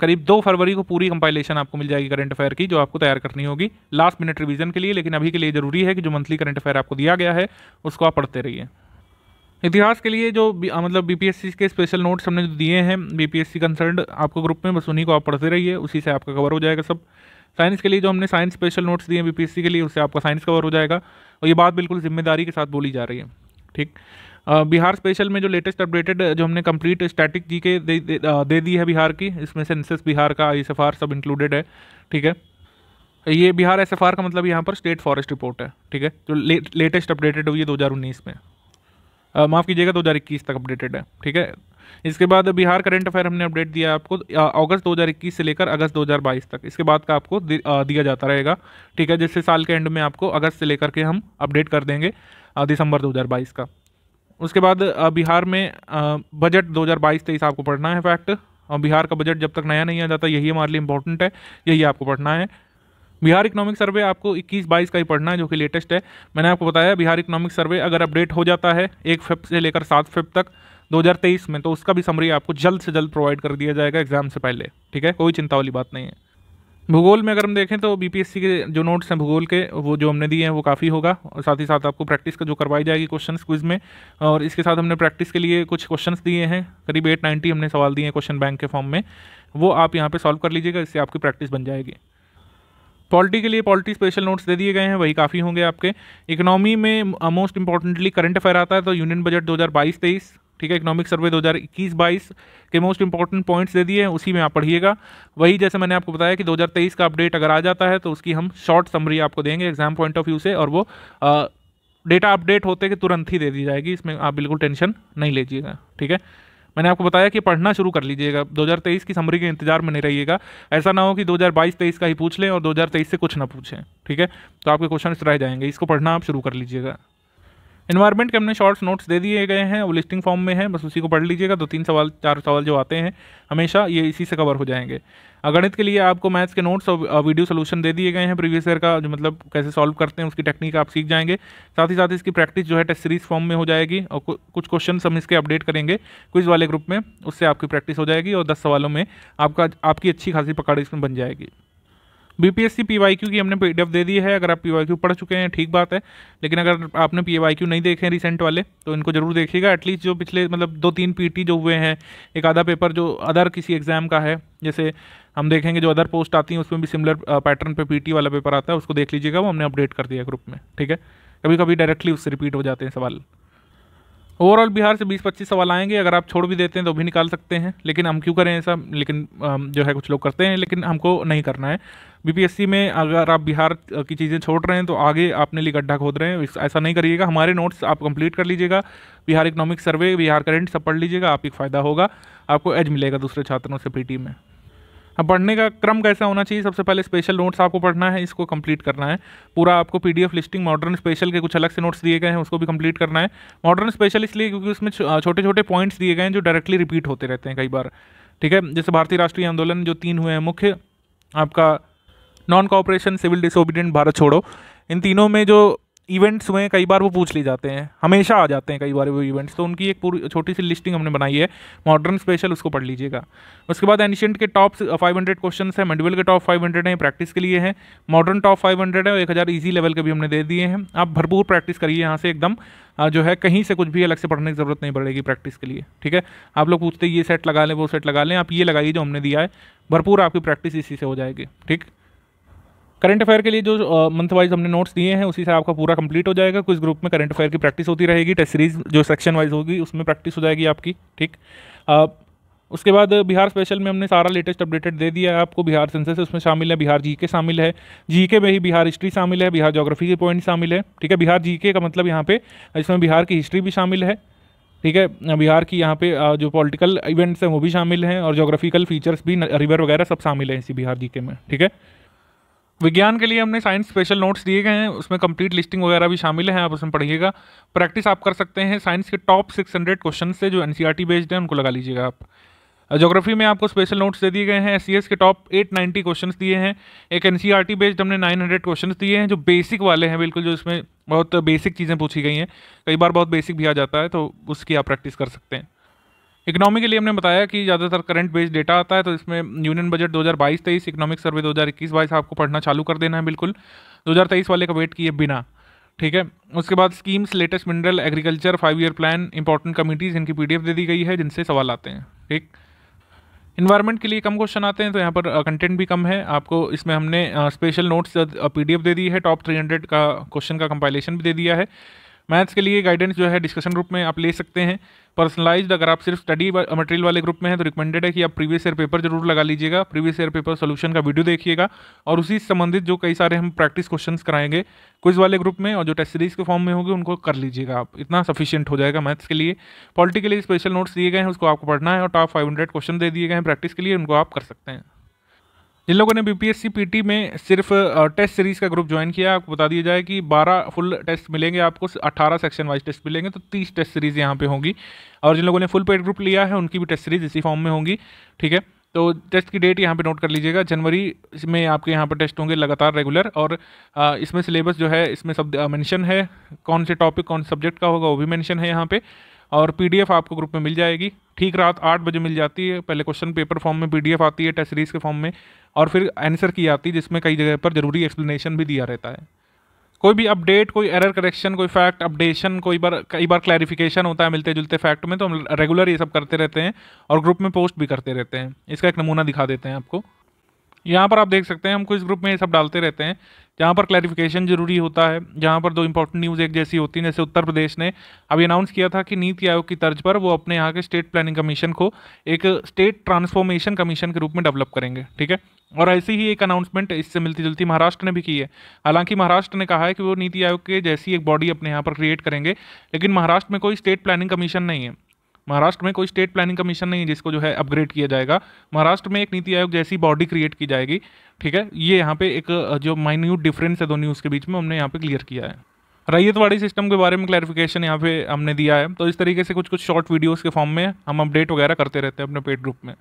करीब दो फरवरी को पूरी कंपाइलेशन आपको मिल जाएगी करंट अफेयर की जो आपको तैयार करनी होगी लास्ट मिनट रिवीजन के लिए लेकिन अभी के लिए ज़रूरी है कि जो मंथली करंट अफेयर आपको दिया गया है उसको आप पढ़ते रहिए इतिहास के लिए जो आ, मतलब बी के स्पेशल नोट्स हमने जो दिए हैं बी पी आपको ग्रुप में बस उन्हीं को आप पढ़ते रहिए उसी से आपका कवर हो जाएगा सब साइंस के लिए जो हमने साइंस स्पेशल नोट्स दिए हैं बीपीएससी के लिए उससे आपका साइंस कवर हो जाएगा और ये बात बिल्कुल जिम्मेदारी के साथ बोली जा रही है ठीक बिहार स्पेशल में जो लेटेस्ट अपडेटेड जो हमने कंप्लीट स्टैटिक जी के दे, दे, दे दी है बिहार की इसमें सेंसस बिहार का आई सब इंक्लूडेड है ठीक है ये बिहार एस का मतलब यहाँ पर स्टेट फॉरेस्ट रिपोर्ट है ठीक है जो ले, लेटेस्ट अपडेटेड हुई है दो में माफ़ कीजिएगा दो तक अपडेटेड है ठीक है इसके बाद बिहार करंट अफेयर हमने अपडेट दिया आपको अगस्त 2021 से लेकर अगस्त 2022 तक इसके बाद का आपको दिया जाता रहेगा ठीक है जिससे साल के एंड में आपको अगस्त से लेकर के हम अपडेट कर देंगे दिसंबर 2022 का उसके बाद बिहार में बजट 2022-23 आपको पढ़ना है फैक्ट और बिहार का बजट जब तक नया नहीं आ जाता यही हमारे लिए इंपॉर्टेंट है यही आपको पढ़ना है बिहार इकोनॉमिक सर्वे आपको 21 22 का ही पढ़ना है जो कि लेटेस्ट है मैंने आपको बताया बिहार इकोनॉमिक सर्वे अगर अपडेट हो जाता है एक फेब से लेकर सात फेब तक 2023 में तो उसका भी समरी आपको जल्द से जल्द प्रोवाइड कर दिया जाएगा एग्जाम से पहले ठीक है कोई चिंता वाली बात नहीं है भूगोल में अगर हम देखें तो बीपीएससी के जो नोट्स हैं भूगोल के वो जो हमने दिए हैं वो काफ़ी होगा और साथ ही साथ आपको प्रैक्टिस का जो करवाई जाएगी क्वेश्चन क्विज में और इसके साथ हमने प्रैक्टिस के लिए कुछ क्वेश्चन दिए हैं करीब एट नाइन्टी हमने सवाल दिए हैं क्वेश्चन बैंक के फॉर्म में वो आप यहाँ पर सॉल्व कर लीजिएगा इससे आपकी प्रैक्टिस बन जाएगी पॉलिटी के लिए पॉलिटी स्पेशल नोट्स दे दिए गए हैं वही काफ़ी होंगे आपके इकोनॉमी में मोस्ट इंपॉर्टेंटली करंट अफेयर आता है तो यूनियन बजट दो हज़ार ठीक है इकोनॉमिक सर्वे 2021-22 के मोस्ट इंपॉर्टेंट पॉइंट्स दे दिए हैं उसी में आप पढ़िएगा वही जैसे मैंने आपको बताया कि 2023 का अपडेट अगर आ जाता है तो उसकी हम शॉर्ट समरी आपको देंगे एग्जाम पॉइंट ऑफ व्यू से और वो डेटा अपडेट होते के तुरंत ही दे दी जाएगी इसमें आप बिल्कुल टेंशन नहीं लीजिएगा ठीक है मैंने आपको बताया कि पढ़ना शुरू कर लीजिएगा 2023 की समरी के इंतजार में नहीं रहिएगा ऐसा ना हो कि 2022-23 का ही पूछ लें और 2023 से कुछ ना पूछें ठीक है तो आपके क्वेश्चन रह जाएंगे इसको पढ़ना आप शुरू कर लीजिएगा इन्वायरमेंट के हमने शॉर्ट्स नोट्स दे दिए गए हैं वो लिस्टिंग फॉर्म में है बस उसी को पढ़ लीजिएगा दो तीन सवाल चार सवाल जो आते हैं हमेशा ये इसी से कवर हो जाएंगे गणित के लिए आपको मैथ्स के नोट्स और वीडियो uh, सोल्यूशन दे दिए गए हैं प्रीवियस ईयर का जो मतलब कैसे सॉल्व करते हैं उसकी टेक्निक आप सीख जाएंगे साथ ही साथ इसकी प्रैक्टिस जो है टेस्ट सीरीज फॉर्म में हो जाएगी और कुछ क्वेश्चन हम इसके अपडेट करेंगे क्विज वाले ग्रुप में उससे आपकी प्रैक्टिस हो जाएगी और दस सवालों में आपका आपकी अच्छी खासी पकड़ इसमें बन जाएगी बीपीएससी पीवाईक्यू की हमने पीडीएफ दे दी है अगर आप पीवाईक्यू पढ़ चुके हैं ठीक बात है लेकिन अगर आपने पीवाईक्यू नहीं देखे हैं रिसेंट वाले तो इनको जरूर देखिएगा एटलीस्ट जो पिछले मतलब दो तीन पीटी जो हुए हैं एक आधा पेपर जो अदर किसी एग्जाम का है जैसे हम देखेंगे जो अदर पोस्ट आती हैं उसमें भी सिमिलर पैटर्न पर पी वाला पेपर आता है उसको देख लीजिएगा वो हमने अपडेट कर दिया ग्रुप में ठीक है कभी कभी डायरेक्टली उससे रिपीट हो जाते हैं सवाल ओवरऑल बिहार से 20-25 सवाल आएंगे अगर आप छोड़ भी देते हैं तो भी निकाल सकते हैं लेकिन हम क्यों करें ऐसा लेकिन जो है कुछ लोग करते हैं लेकिन हमको नहीं करना है बीपीएससी में अगर आप बिहार की चीज़ें छोड़ रहे हैं तो आगे आपने लिए गड्ढा खोद रहे हैं ऐसा नहीं करिएगा हमारे नोट्स आप कंप्लीट कर लीजिएगा Bihar economic survey Bihar current सब पढ़ लीजिएगा आप एक फ़ायदा होगा आपको एज मिलेगा दूसरे छात्रों से पी में अब पढ़ने का क्रम कैसा होना चाहिए सबसे पहले स्पेशल नोट्स आपको पढ़ना है इसको कंप्लीट करना है पूरा आपको पीडीएफ लिस्टिंग मॉडर्न स्पेशल के कुछ अलग से नोट्स दिए गए हैं उसको भी कंप्लीट करना है मॉडर्न स्पेशल इसलिए क्योंकि उसमें छोटे छोटे पॉइंट्स दिए गए हैं जो डायरेक्टली रिपीट होते रहते हैं कई बार ठीक है जैसे भारतीय राष्ट्रीय आंदोलन जो तीन हुए हैं मुख्य आपका non cooperation civil disobedient Bharat छोड़ो इन तीनों में जो इवेंट्स हुए हैं कई बार वो पूछ लिए जाते हैं हमेशा आ जाते हैं कई बार वो इवेंट्स तो उनकी एक पूरी छोटी सी लिस्टिंग हमने बनाई है मॉडर्न स्पेशल उसको पढ़ लीजिएगा उसके बाद एनिशियंट के टॉप 500 क्वेश्चन है मेडिवल के टॉप 500 हैं प्रैक्टिस के लिए हैं मॉडर्न टॉप 500 है और एक हज़ार ईजी लेवल के भी हमने दे दिए हैं आप भरपूर प्रैक्टिस करिए यहाँ से एकदम जो है कहीं से कुछ भी अलग से पढ़ने की ज़रूरत नहीं पड़ेगी प्रैक्टिस के लिए ठीक है आप लोग पूछते ये सेट लगा लें वो सेट लगा लें आप ये लगाइए जो हमने दिया है भरपूर आपकी प्रैक्टिस इसी से हो जाएगी ठीक करंट अफेयर के लिए जो मंथ वाइज हमने नोट्स दिए हैं उसी से आपका पूरा कंप्लीट हो जाएगा कुछ ग्रुप में करंट अफेयर की प्रैक्टिस होती रहेगी टेस्ट सीरीज जो सेक्शन वाइज होगी उसमें प्रैक्टिस हो जाएगी आपकी ठीक उसके बाद बिहार स्पेशल में हमने सारा लेटेस्ट अपडेटेड दे दिया है आपको बिहार सेंसस उसमें शामिल है बिहार जी के शामिल है जी के में ही बिहार हिस्ट्री शामिल है बिहार जोग्राफी के पॉइंट शामिल है ठीक है बिहार जी के का मतलब यहाँ पे इसमें बिहार की हिस्ट्री भी शामिल है ठीक है बिहार की यहाँ पे जो पॉलिटिकल इवेंट्स हैं वो भी शामिल हैं और जोग्राफिकल फीचर्स भी रिवर वगैरह सब शामिल हैं इसी बिहार जी के में ठीक है विज्ञान के लिए हमने साइंस स्पेशल नोट्स दिए गए हैं उसमें कंप्लीट लिस्टिंग वगैरह भी शामिल है आप उसमें पढ़िएगा प्रैक्टिस आप कर सकते हैं साइंस के टॉप सिक्स हंड्रेड क्वेश्चन से जो एन बेस्ड है उनको लगा लीजिएगा आप जोग्राफी में आपको स्पेशल नोट्स दे दिए गए हैं एस e के टॉप 890 क्वेश्चन दिए हैं एक एन बेस्ड e हमने 900 क्वेश्चन दिए हैं जो बेसिक वाले हैं बिल्कुल जो इसमें बहुत बेसिक चीज़ें पूछी गई हैं कई बार बहुत बेसिक भी आ जाता है तो उसकी आप प्रैक्टिस कर सकते हैं इकोनॉमी के लिए हमने बताया कि ज़्यादातर करंट बेस्ड डेटा आता है तो इसमें यूनियन बजट 2022-23 इकोनॉमिक सर्वे 2021 बाईस आपको पढ़ना चालू कर देना है बिल्कुल 2023 वाले का वेट किए बिना ठीक है उसके बाद schemes latest mineral agriculture five year plan important committees इनकी पी दे दी गई है जिनसे सवाल आते हैं ठीक इन्वायरमेंट के लिए कम क्वेश्चन आते हैं तो यहाँ पर कंटेंट भी कम है आपको इसमें हमने स्पेशल नोट्स पीडीएफ दे दी है टॉप थ्री का क्वेश्चन का कंपाइलेशन भी दे दिया है मैथ्स के लिए गाइडेंस जो है डिस्कशन ग्रुप में आप ले सकते हैं पर्सनलाइज्ड अगर आप सिर्फ स्टडी मटेरियल वाले ग्रुप में हैं तो रिकमेंडेड है कि आप प्रीवियस ईयर पेपर जरूर लगा लीजिएगा प्रीवियस ईयर पेपर सोल्यूशन का वीडियो देखिएगा और उसी संबंधित जो कई सारे हम प्रैक्टिस क्वेश्चन कराएंगे क्विज वाले ग्रुप में और जो टेस्ट सीरीज के फॉर्म में होंगे उनको कर लीजिएगा आप इतना सफिशियंट हो जाएगा मैथ्स के लिए पॉलिटिकली स्पेशल नोट्स दिए गए हैं उसको आपको पढ़ना है और टॉप फाइव क्वेश्चन दे दिए गए हैं प्रैक्टिस के लिए उनको आप कर सकते हैं जिन लोगों ने बीपीएससी पीटी में सिर्फ टेस्ट सीरीज का ग्रुप ज्वाइन किया आपको बता दिया जाए कि 12 फुल टेस्ट मिलेंगे आपको 18 सेक्शन वाइज टेस्ट मिलेंगे तो 30 टेस्ट सीरीज यहाँ पे होंगी और जिन लोगों ने फुल पेड ग्रुप लिया है उनकी भी टेस्ट सीरीज इसी फॉर्म में होंगी ठीक है तो टेस्ट की डेट यहाँ पे नोट कर लीजिएगा जनवरी में आपके यहाँ पर टेस्ट होंगे लगातार रेगुलर और इसमें सिलेबस जो है इसमें सब मेंशन है कौन से टॉपिक कौन से सब्जेक्ट का होगा वो भी मेंशन है यहाँ पे और पीडीएफ आपको ग्रुप में मिल जाएगी ठीक रात आठ बजे मिल जाती है पहले क्वेश्चन पेपर फॉर्म में पीडीएफ आती है टेस्ट सीरीज के फॉर्म में और फिर आंसर की आती है जिसमें कई जगह पर जरूरी एक्सप्लेनेशन भी दिया रहता है कोई भी अपडेट कोई एरर करेक्शन कोई फैक्ट अपडेशन कोई बार कई बार क्लैरिफिकेशन होता है मिलते जुलते फैक्ट में तो हम रेगुलर ये सब करते रहते हैं और ग्रुप में पोस्ट भी करते रहते हैं इसका एक नमूना दिखा देते हैं आपको यहाँ पर आप देख सकते हैं हम कुछ ग्रुप में ये सब डालते रहते हैं जहाँ पर क्लैरिफिकेशन जरूरी होता है जहाँ पर दो इंपॉर्टेंट न्यूज़ एक जैसी होती है जैसे उत्तर प्रदेश ने अभी अनाउंस किया था कि नीति आयोग की तर्ज पर वो अपने यहाँ के स्टेट प्लानिंग कमीशन को एक स्टेट ट्रांसफॉर्मेशन कमीशन के रूप में डेवलप करेंगे ठीक है और ऐसी ही एक अनाउंसमेंट इससे मिलती जुलती महाराष्ट्र ने भी की है हालांकि महाराष्ट्र ने कहा है कि वो नीति आयोग के जैसी एक बॉडी अपने यहाँ पर क्रिएट करेंगे लेकिन महाराष्ट्र में कोई स्टेट प्लानिंग कमीशन नहीं है महाराष्ट्र में कोई स्टेट प्लानिंग कमीशन नहीं है जिसको जो है अपग्रेड किया जाएगा महाराष्ट्र में एक नीति आयोग जैसी बॉडी क्रिएट की जाएगी ठीक है ये यहाँ पे एक जो माइन्यूट डिफरेंस है दोनों न्यूज़ के बीच में हमने यहाँ पे क्लियर किया है रैयतवाड़ी सिस्टम के बारे में क्लैरिफिकेशन यहाँ पे हमने दिया है तो इस तरीके से कुछ कुछ शॉर्ट वीडियोज़ के फॉर्म में हम अपडेट वगैरह करते रहते हैं अपने पेड ग्रुप में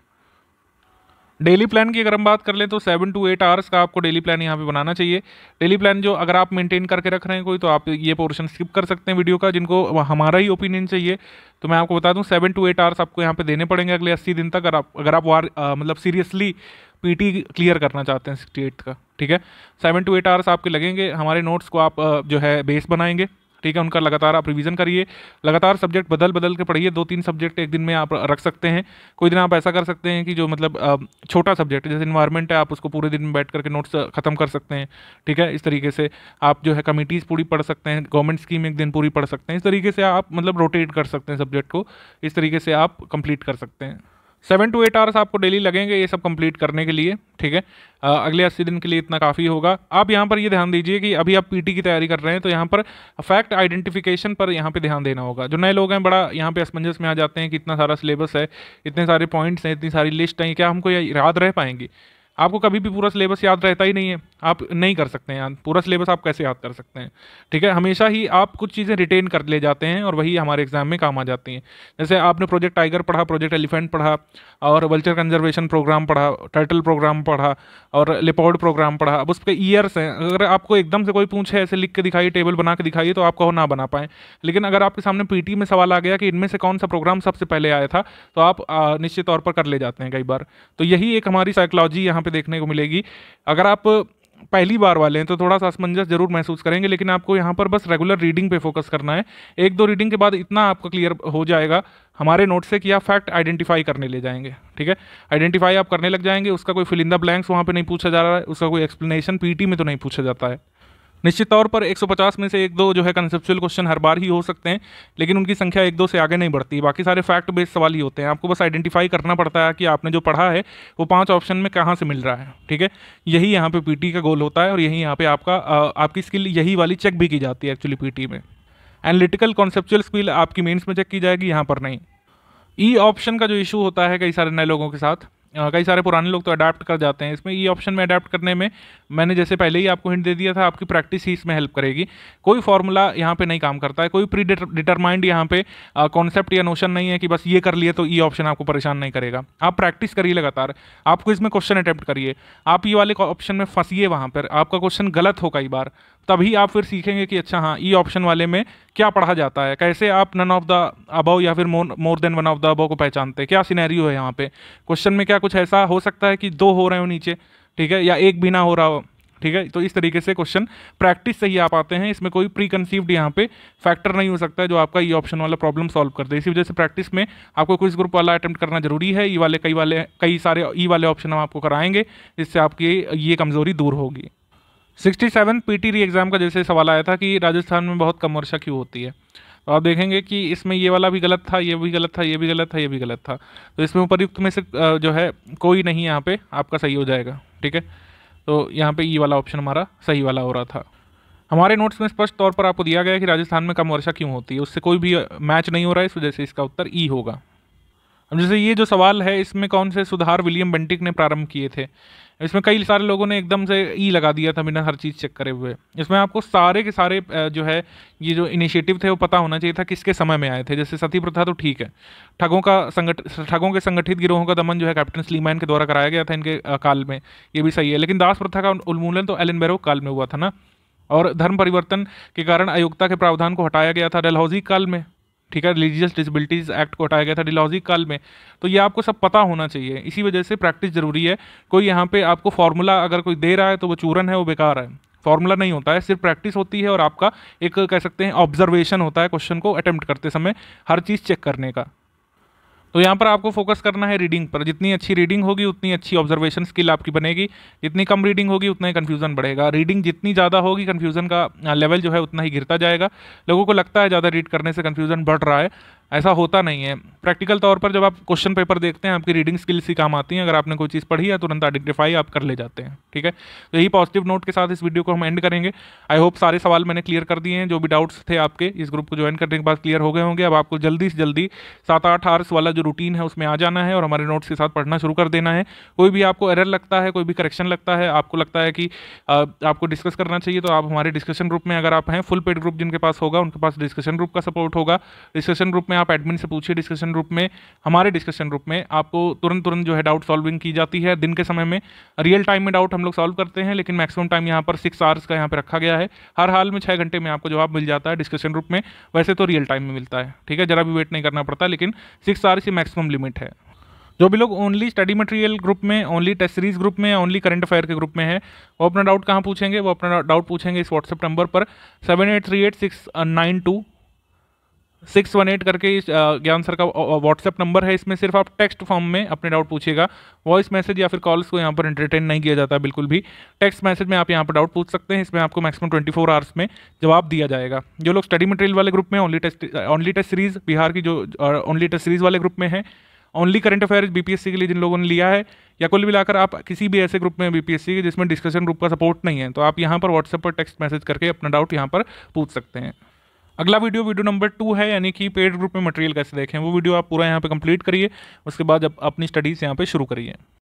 डेली प्लान की अगर हम बात कर लें तो सेवन टू एट आवर्स का आपको डेली प्लान यहाँ पे बनाना चाहिए डेली प्लान जो अगर आप मेंटेन करके रख रहे हैं कोई तो आप ये पोर्शन स्किप कर सकते हैं वीडियो का जिनको हमारा ही ओपिनियन चाहिए तो मैं आपको बता दूँ सेवन टू एट आवर्स आपको यहाँ पे देने पड़ेंगे अगले अस्सी दिन तक अगर आप अगर आप वार मतलब सीरियसली पी क्लियर करना चाहते हैं सिक्सटी एट का ठीक है सेवन टू एट आवर्स आपके लगेंगे हमारे नोट्स को आप जो है बेस बनाएंगे ठीक है उनका लगातार आप रिवीजन करिए लगातार सब्जेक्ट बदल बदल के पढ़िए दो तीन सब्जेक्ट एक दिन में आप रख सकते हैं कोई दिन आप ऐसा कर सकते हैं कि जो मतलब छोटा सब्जेक्ट जैसे इन्वायरमेंट है आप उसको पूरे दिन में बैठ करके नोट्स खत्म कर सकते हैं ठीक है इस तरीके से आप जो है कमिटीज़ पूरी पढ़ सकते हैं गवर्नमेंट स्कीम एक दिन पूरी पढ़ सकते हैं इस तरीके से आप मतलब रोटेट कर सकते हैं सब्जेक्ट को इस तरीके से आप कंप्लीट कर सकते हैं सेवन टू एट आवर्स आपको डेली लगेंगे ये सब कंप्लीट करने के लिए ठीक है अगले अस्सी दिन के लिए इतना काफ़ी होगा आप यहाँ पर ये ध्यान दीजिए कि अभी आप पीटी की तैयारी कर रहे हैं तो यहाँ पर फैक्ट आइडेंटिफिकेशन पर यहाँ पे ध्यान देना होगा जो नए लोग हैं बड़ा यहाँ पे असमंजस में आ जाते हैं कि इतना सारा सिलेबस है इतने सारे पॉइंट्स हैं इतनी सारी लिस्ट हैं क्या हमको याद रह पाएंगी आपको कभी भी पूरा सिलेबस याद रहता ही नहीं है आप नहीं कर सकते हैं पूरा सिलेबस आप कैसे याद कर सकते हैं ठीक है हमेशा ही आप कुछ चीज़ें रिटेन कर ले जाते हैं और वही हमारे एग्जाम में काम आ जाती हैं जैसे आपने प्रोजेक्ट टाइगर पढ़ा प्रोजेक्ट एलिफेंट पढ़ा और वल्चर कंजर्वेशन प्रोग्राम पढ़ा टर्टल प्रोग्राम पढ़ा और लिपोर्ड प्रोग्राम पढ़ा अब उसके ईयर्स हैं अगर आपको एकदम से कोई पूछे ऐसे लिख के दिखाइए टेबल बना के दिखाइए तो आप कहो ना बना पाएँ लेकिन अगर आपके सामने पी में सवाल आ गया कि इनमें से कौन सा प्रोग्राम सबसे पहले आया था तो आप निश्चित तौर पर कर ले जाते हैं कई बार तो यही एक हमारी साइकोलॉजी यहाँ पर पे देखने को मिलेगी अगर आप पहली बार वाले हैं तो थोड़ा सा असमंजस जरूर महसूस करेंगे लेकिन आपको यहाँ पर बस रेगुलर रीडिंग पे फोकस करना है एक दो रीडिंग के बाद इतना आपका क्लियर हो जाएगा हमारे नोट से कि आप फैक्ट आइडेंटिफाई करने ले जाएंगे ठीक है आइडेंटिफाई आप करने लग जाएंगे उसका कोई फिलिंदा ब्लैंक्स वहाँ पर नहीं पूछा जा रहा है उसका कोई एक्सप्लेनेशन पीटी में तो नहीं पूछा जाता है निश्चित तौर पर 150 में से एक दो जो है कंसेप्चुअल क्वेश्चन हर बार ही हो सकते हैं लेकिन उनकी संख्या एक दो से आगे नहीं बढ़ती बाकी सारे फैक्ट बेस्ड सवाल ही होते हैं आपको बस आइडेंटिफाई करना पड़ता है कि आपने जो पढ़ा है वो पाँच ऑप्शन में कहाँ से मिल रहा है ठीक है यही यहाँ पर पी का गोल होता है और यही यहाँ पर आपका आपकी स्किल यही वाली चेक भी की जाती है एक्चुअली पी में एनालिटिकल कॉन्सेप्चुअल स्किल आपकी मेन्स में चेक की जाएगी यहाँ पर नहीं ई e ऑप्शन का जो इशू होता है कई सारे नए लोगों के साथ कई सारे पुराने लोग तो अडाप्ट कर जाते हैं इसमें ये ऑप्शन में अडाप्ट करने में मैंने जैसे पहले ही आपको हिंट दे दिया था आपकी प्रैक्टिस ही इसमें हेल्प करेगी कोई फॉर्मूला यहाँ पे नहीं काम करता है कोई प्री डिटरमाइंड यहाँ पे कॉन्सेप्ट या नोशन नहीं है कि बस ये कर लिए तो ये ऑप्शन आपको परेशान नहीं करेगा आप प्रैक्टिस करिए लगातार आपको इसमें क्वेश्चन अटैप्ट करिए आप ये वाले ऑप्शन में फंसिए वहाँ पर आपका क्वेश्चन गलत हो कई बार तभी आप फिर सीखेंगे कि अच्छा हाँ ई ऑप्शन वाले में क्या पढ़ा जाता है कैसे आप नन ऑफ द अबव या फिर more than one of the above को पहचानते हैं क्या सिनेरियो है यहाँ पे क्वेश्चन में क्या कुछ ऐसा हो सकता है कि दो हो रहे हो नीचे ठीक है या एक भी ना हो रहा हो ठीक है तो इस तरीके से क्वेश्चन प्रैक्टिस से ही आप आते हैं इसमें कोई प्री कंसीव्ड यहाँ पे फैक्टर नहीं हो सकता है जो आपका ई ऑप्शन वाला प्रॉब्लम सॉल्व कर दे इसी वजह से प्रैक्टिस में आपको कुछ ग्रुप वाला अटैम्प्ट करना जरूरी है ई वाले कई वाले कई सारे ई वाले ऑप्शन हम आपको कराएंगे जिससे आपकी ये कमज़ोरी दूर होगी sixty seven P T re exam का जैसे सवाल आया था कि राजस्थान में बहुत कम वर्षा क्यों होती है तो आप देखेंगे कि इसमें ये वाला भी गलत था ये भी गलत था ये भी गलत था ये भी गलत था तो इसमें उपरयुक्त में से जो है कोई नहीं यहाँ पे आपका सही हो जाएगा ठीक है तो यहाँ पे ये वाला ऑप्शन हमारा सही वाला हो रहा था हमारे नोट्स में स्पष्ट तौर पर आपको दिया गया कि राजस्थान में कम वर्षा क्यों होती है उससे कोई भी मैच नहीं हो रहा है इस वजह से इसका उत्तर ई होगा अब जैसे ये जो सवाल है इसमें कौन से सुधार विलियम बेंटिक ने प्रारंभ किए थे इसमें कई सारे लोगों ने एकदम से ई लगा दिया था बिना हर चीज़ चेक करे हुए इसमें आपको सारे के सारे जो है ये जो इनिशिएटिव थे वो पता होना चाहिए था किसके समय में आए थे जैसे सती प्रथा तो ठीक है ठगों का संगठ ठगों के संगठित गिरोहों का दमन जो है कैप्टन स्लीमैन के द्वारा कराया गया था इनके काल में ये भी सही है लेकिन दास प्रथा का उन्मूलन तो एलन बेरो काल में हुआ था ना और धर्म परिवर्तन के कारण अयोग्यता के प्रावधान को हटाया गया था डलहौजी काल में ठीक है रिलीजियस डिसबिलिटीज एक्ट को हटाया गया था डिलॉजी काल में तो ये आपको सब पता होना चाहिए इसी वजह से प्रैक्टिस ज़रूरी है कोई यहाँ पे आपको फॉर्मूला अगर कोई दे रहा है तो वो चूरन है वो बेकार है फॉर्मूला नहीं होता है सिर्फ प्रैक्टिस होती है और आपका एक कह सकते हैं ऑब्जर्वेशन होता है क्वेश्चन को अटैम्प्ट करते समय हर चीज़ चेक करने का तो यहाँ पर आपको फोकस करना है रीडिंग पर जितनी अच्छी रीडिंग होगी उतनी अच्छी ऑब्जर्वेशन स्किल आपकी बनेगी जितनी कम रीडिंग होगी उतना ही कन्फ्यूजन बढ़ेगा रीडिंग जितनी ज़्यादा होगी कन्फ्यूजन का लेवल जो है उतना ही गिरता जाएगा लोगों को लगता है ज़्यादा रीड करने से कन्फ्यूजन बढ़ रहा है ऐसा होता नहीं है प्रैक्टिकल तौर पर जब आप क्वेश्चन पेपर देखते हैं आपकी रीडिंग स्किल्स ही काम आती हैं अगर आपने कोई चीज़ पढ़ी है तुरंत आइडेंटिफाई आप कर ले जाते हैं ठीक है तो यही पॉजिटिव नोट के साथ इस वीडियो को हम एंड करेंगे आई होप सारे सवाल मैंने क्लियर कर दिए हैं जो भी डाउट्स थे आपके इस ग्रुप को ज्वाइन करने के बाद क्लियर हो गए होंगे अब आपको जल्दी से जल्दी सात आठ आर्स वाला जो रूटीन है उसमें आ जाना है और हमारे नोट्स के साथ पढ़ना शुरू कर देना है कोई भी आपको एरर लगता है कोई भी करेक्शन लगता है आपको लगता है कि आपको डिस्कस करना चाहिए तो आप हमारे डिस्कशन ग्रुप में अगर आप हैं फुल पेड ग्रुप जिनके पास होगा उनके पास डिस्कशन ग्रुप का सपोर्ट होगा डिस्कशन ग्रुप में आप एडमिन से पूछिए डिस्कशन रूप में हमारे डिस्कशन रूप में आपको तुरंत तुरंत जो है डाउट सॉल्विंग की जाती है दिन के समय में रियल टाइम में डाउट हम लोग सॉल्व करते हैं लेकिन मैक्सिमम टाइम यहाँ पर सिक्स आवर्स का यहाँ पर रखा गया है हर हाल में छः घंटे में आपको जवाब मिल जाता है डिस्कशन रूप में वैसे तो रियल टाइम में मिलता है ठीक है जरा भी वेट नहीं करना पड़ता लेकिन सिक्स आवर्स ही मैक्सिमम लिमिट है जो भी लोग ओनली स्टडी मटेरियल ग्रुप में ओनली टेस्ट सीरीज ग्रुप में ओनली करंट अफेयर के ग्रुप में है वो अपना डाउट कहाँ पूछेंगे वो अपना डाउट पूछेंगे इस व्हाट्सएप नंबर पर seven eight three eight six nine two six one eight करके इस ज्ञान सर का व्हाट्सएप नंबर है इसमें सिर्फ आप टेक्स्ट फॉर्म में अपने डाउट पूछिएगा वॉइस मैसेज या फिर कॉल्स को यहाँ पर एंटरटेन नहीं किया जाता बिल्कुल भी टेक्स्ट मैसेज में आप यहाँ पर डाउट पूछ सकते हैं इसमें आपको मैक्सिमम ट्वेंटी फोर आवर्स में जवाब दिया जाएगा जो लोग स्टडी मटेरियल वाले ग्रुप में only test only test series Bihar की जो ओनली टेस्ट सीरीज वाले ग्रुप में है ओनली करंट अफेयर बीपीएससी के लिए जिन लोगों ने लिया है या कुल मिलाकर आप किसी भी ऐसे ग्रुप में बीपीएससी के जिसमें डिस्कशन ग्रुप का सपोर्ट नहीं है तो आप यहाँ पर व्हाट्सएप पर टेक्स्ट मैसेज करके अपना डाउट यहाँ पर पूछ सकते हैं अगला वीडियो वीडियो नंबर टू है यानी कि पेड ग्रुप में मटेरियल कैसे देखें वो वीडियो आप पूरा यहाँ पे कंप्लीट करिए उसके बाद अपनी स्टडीज़ यहाँ पे शुरू करिए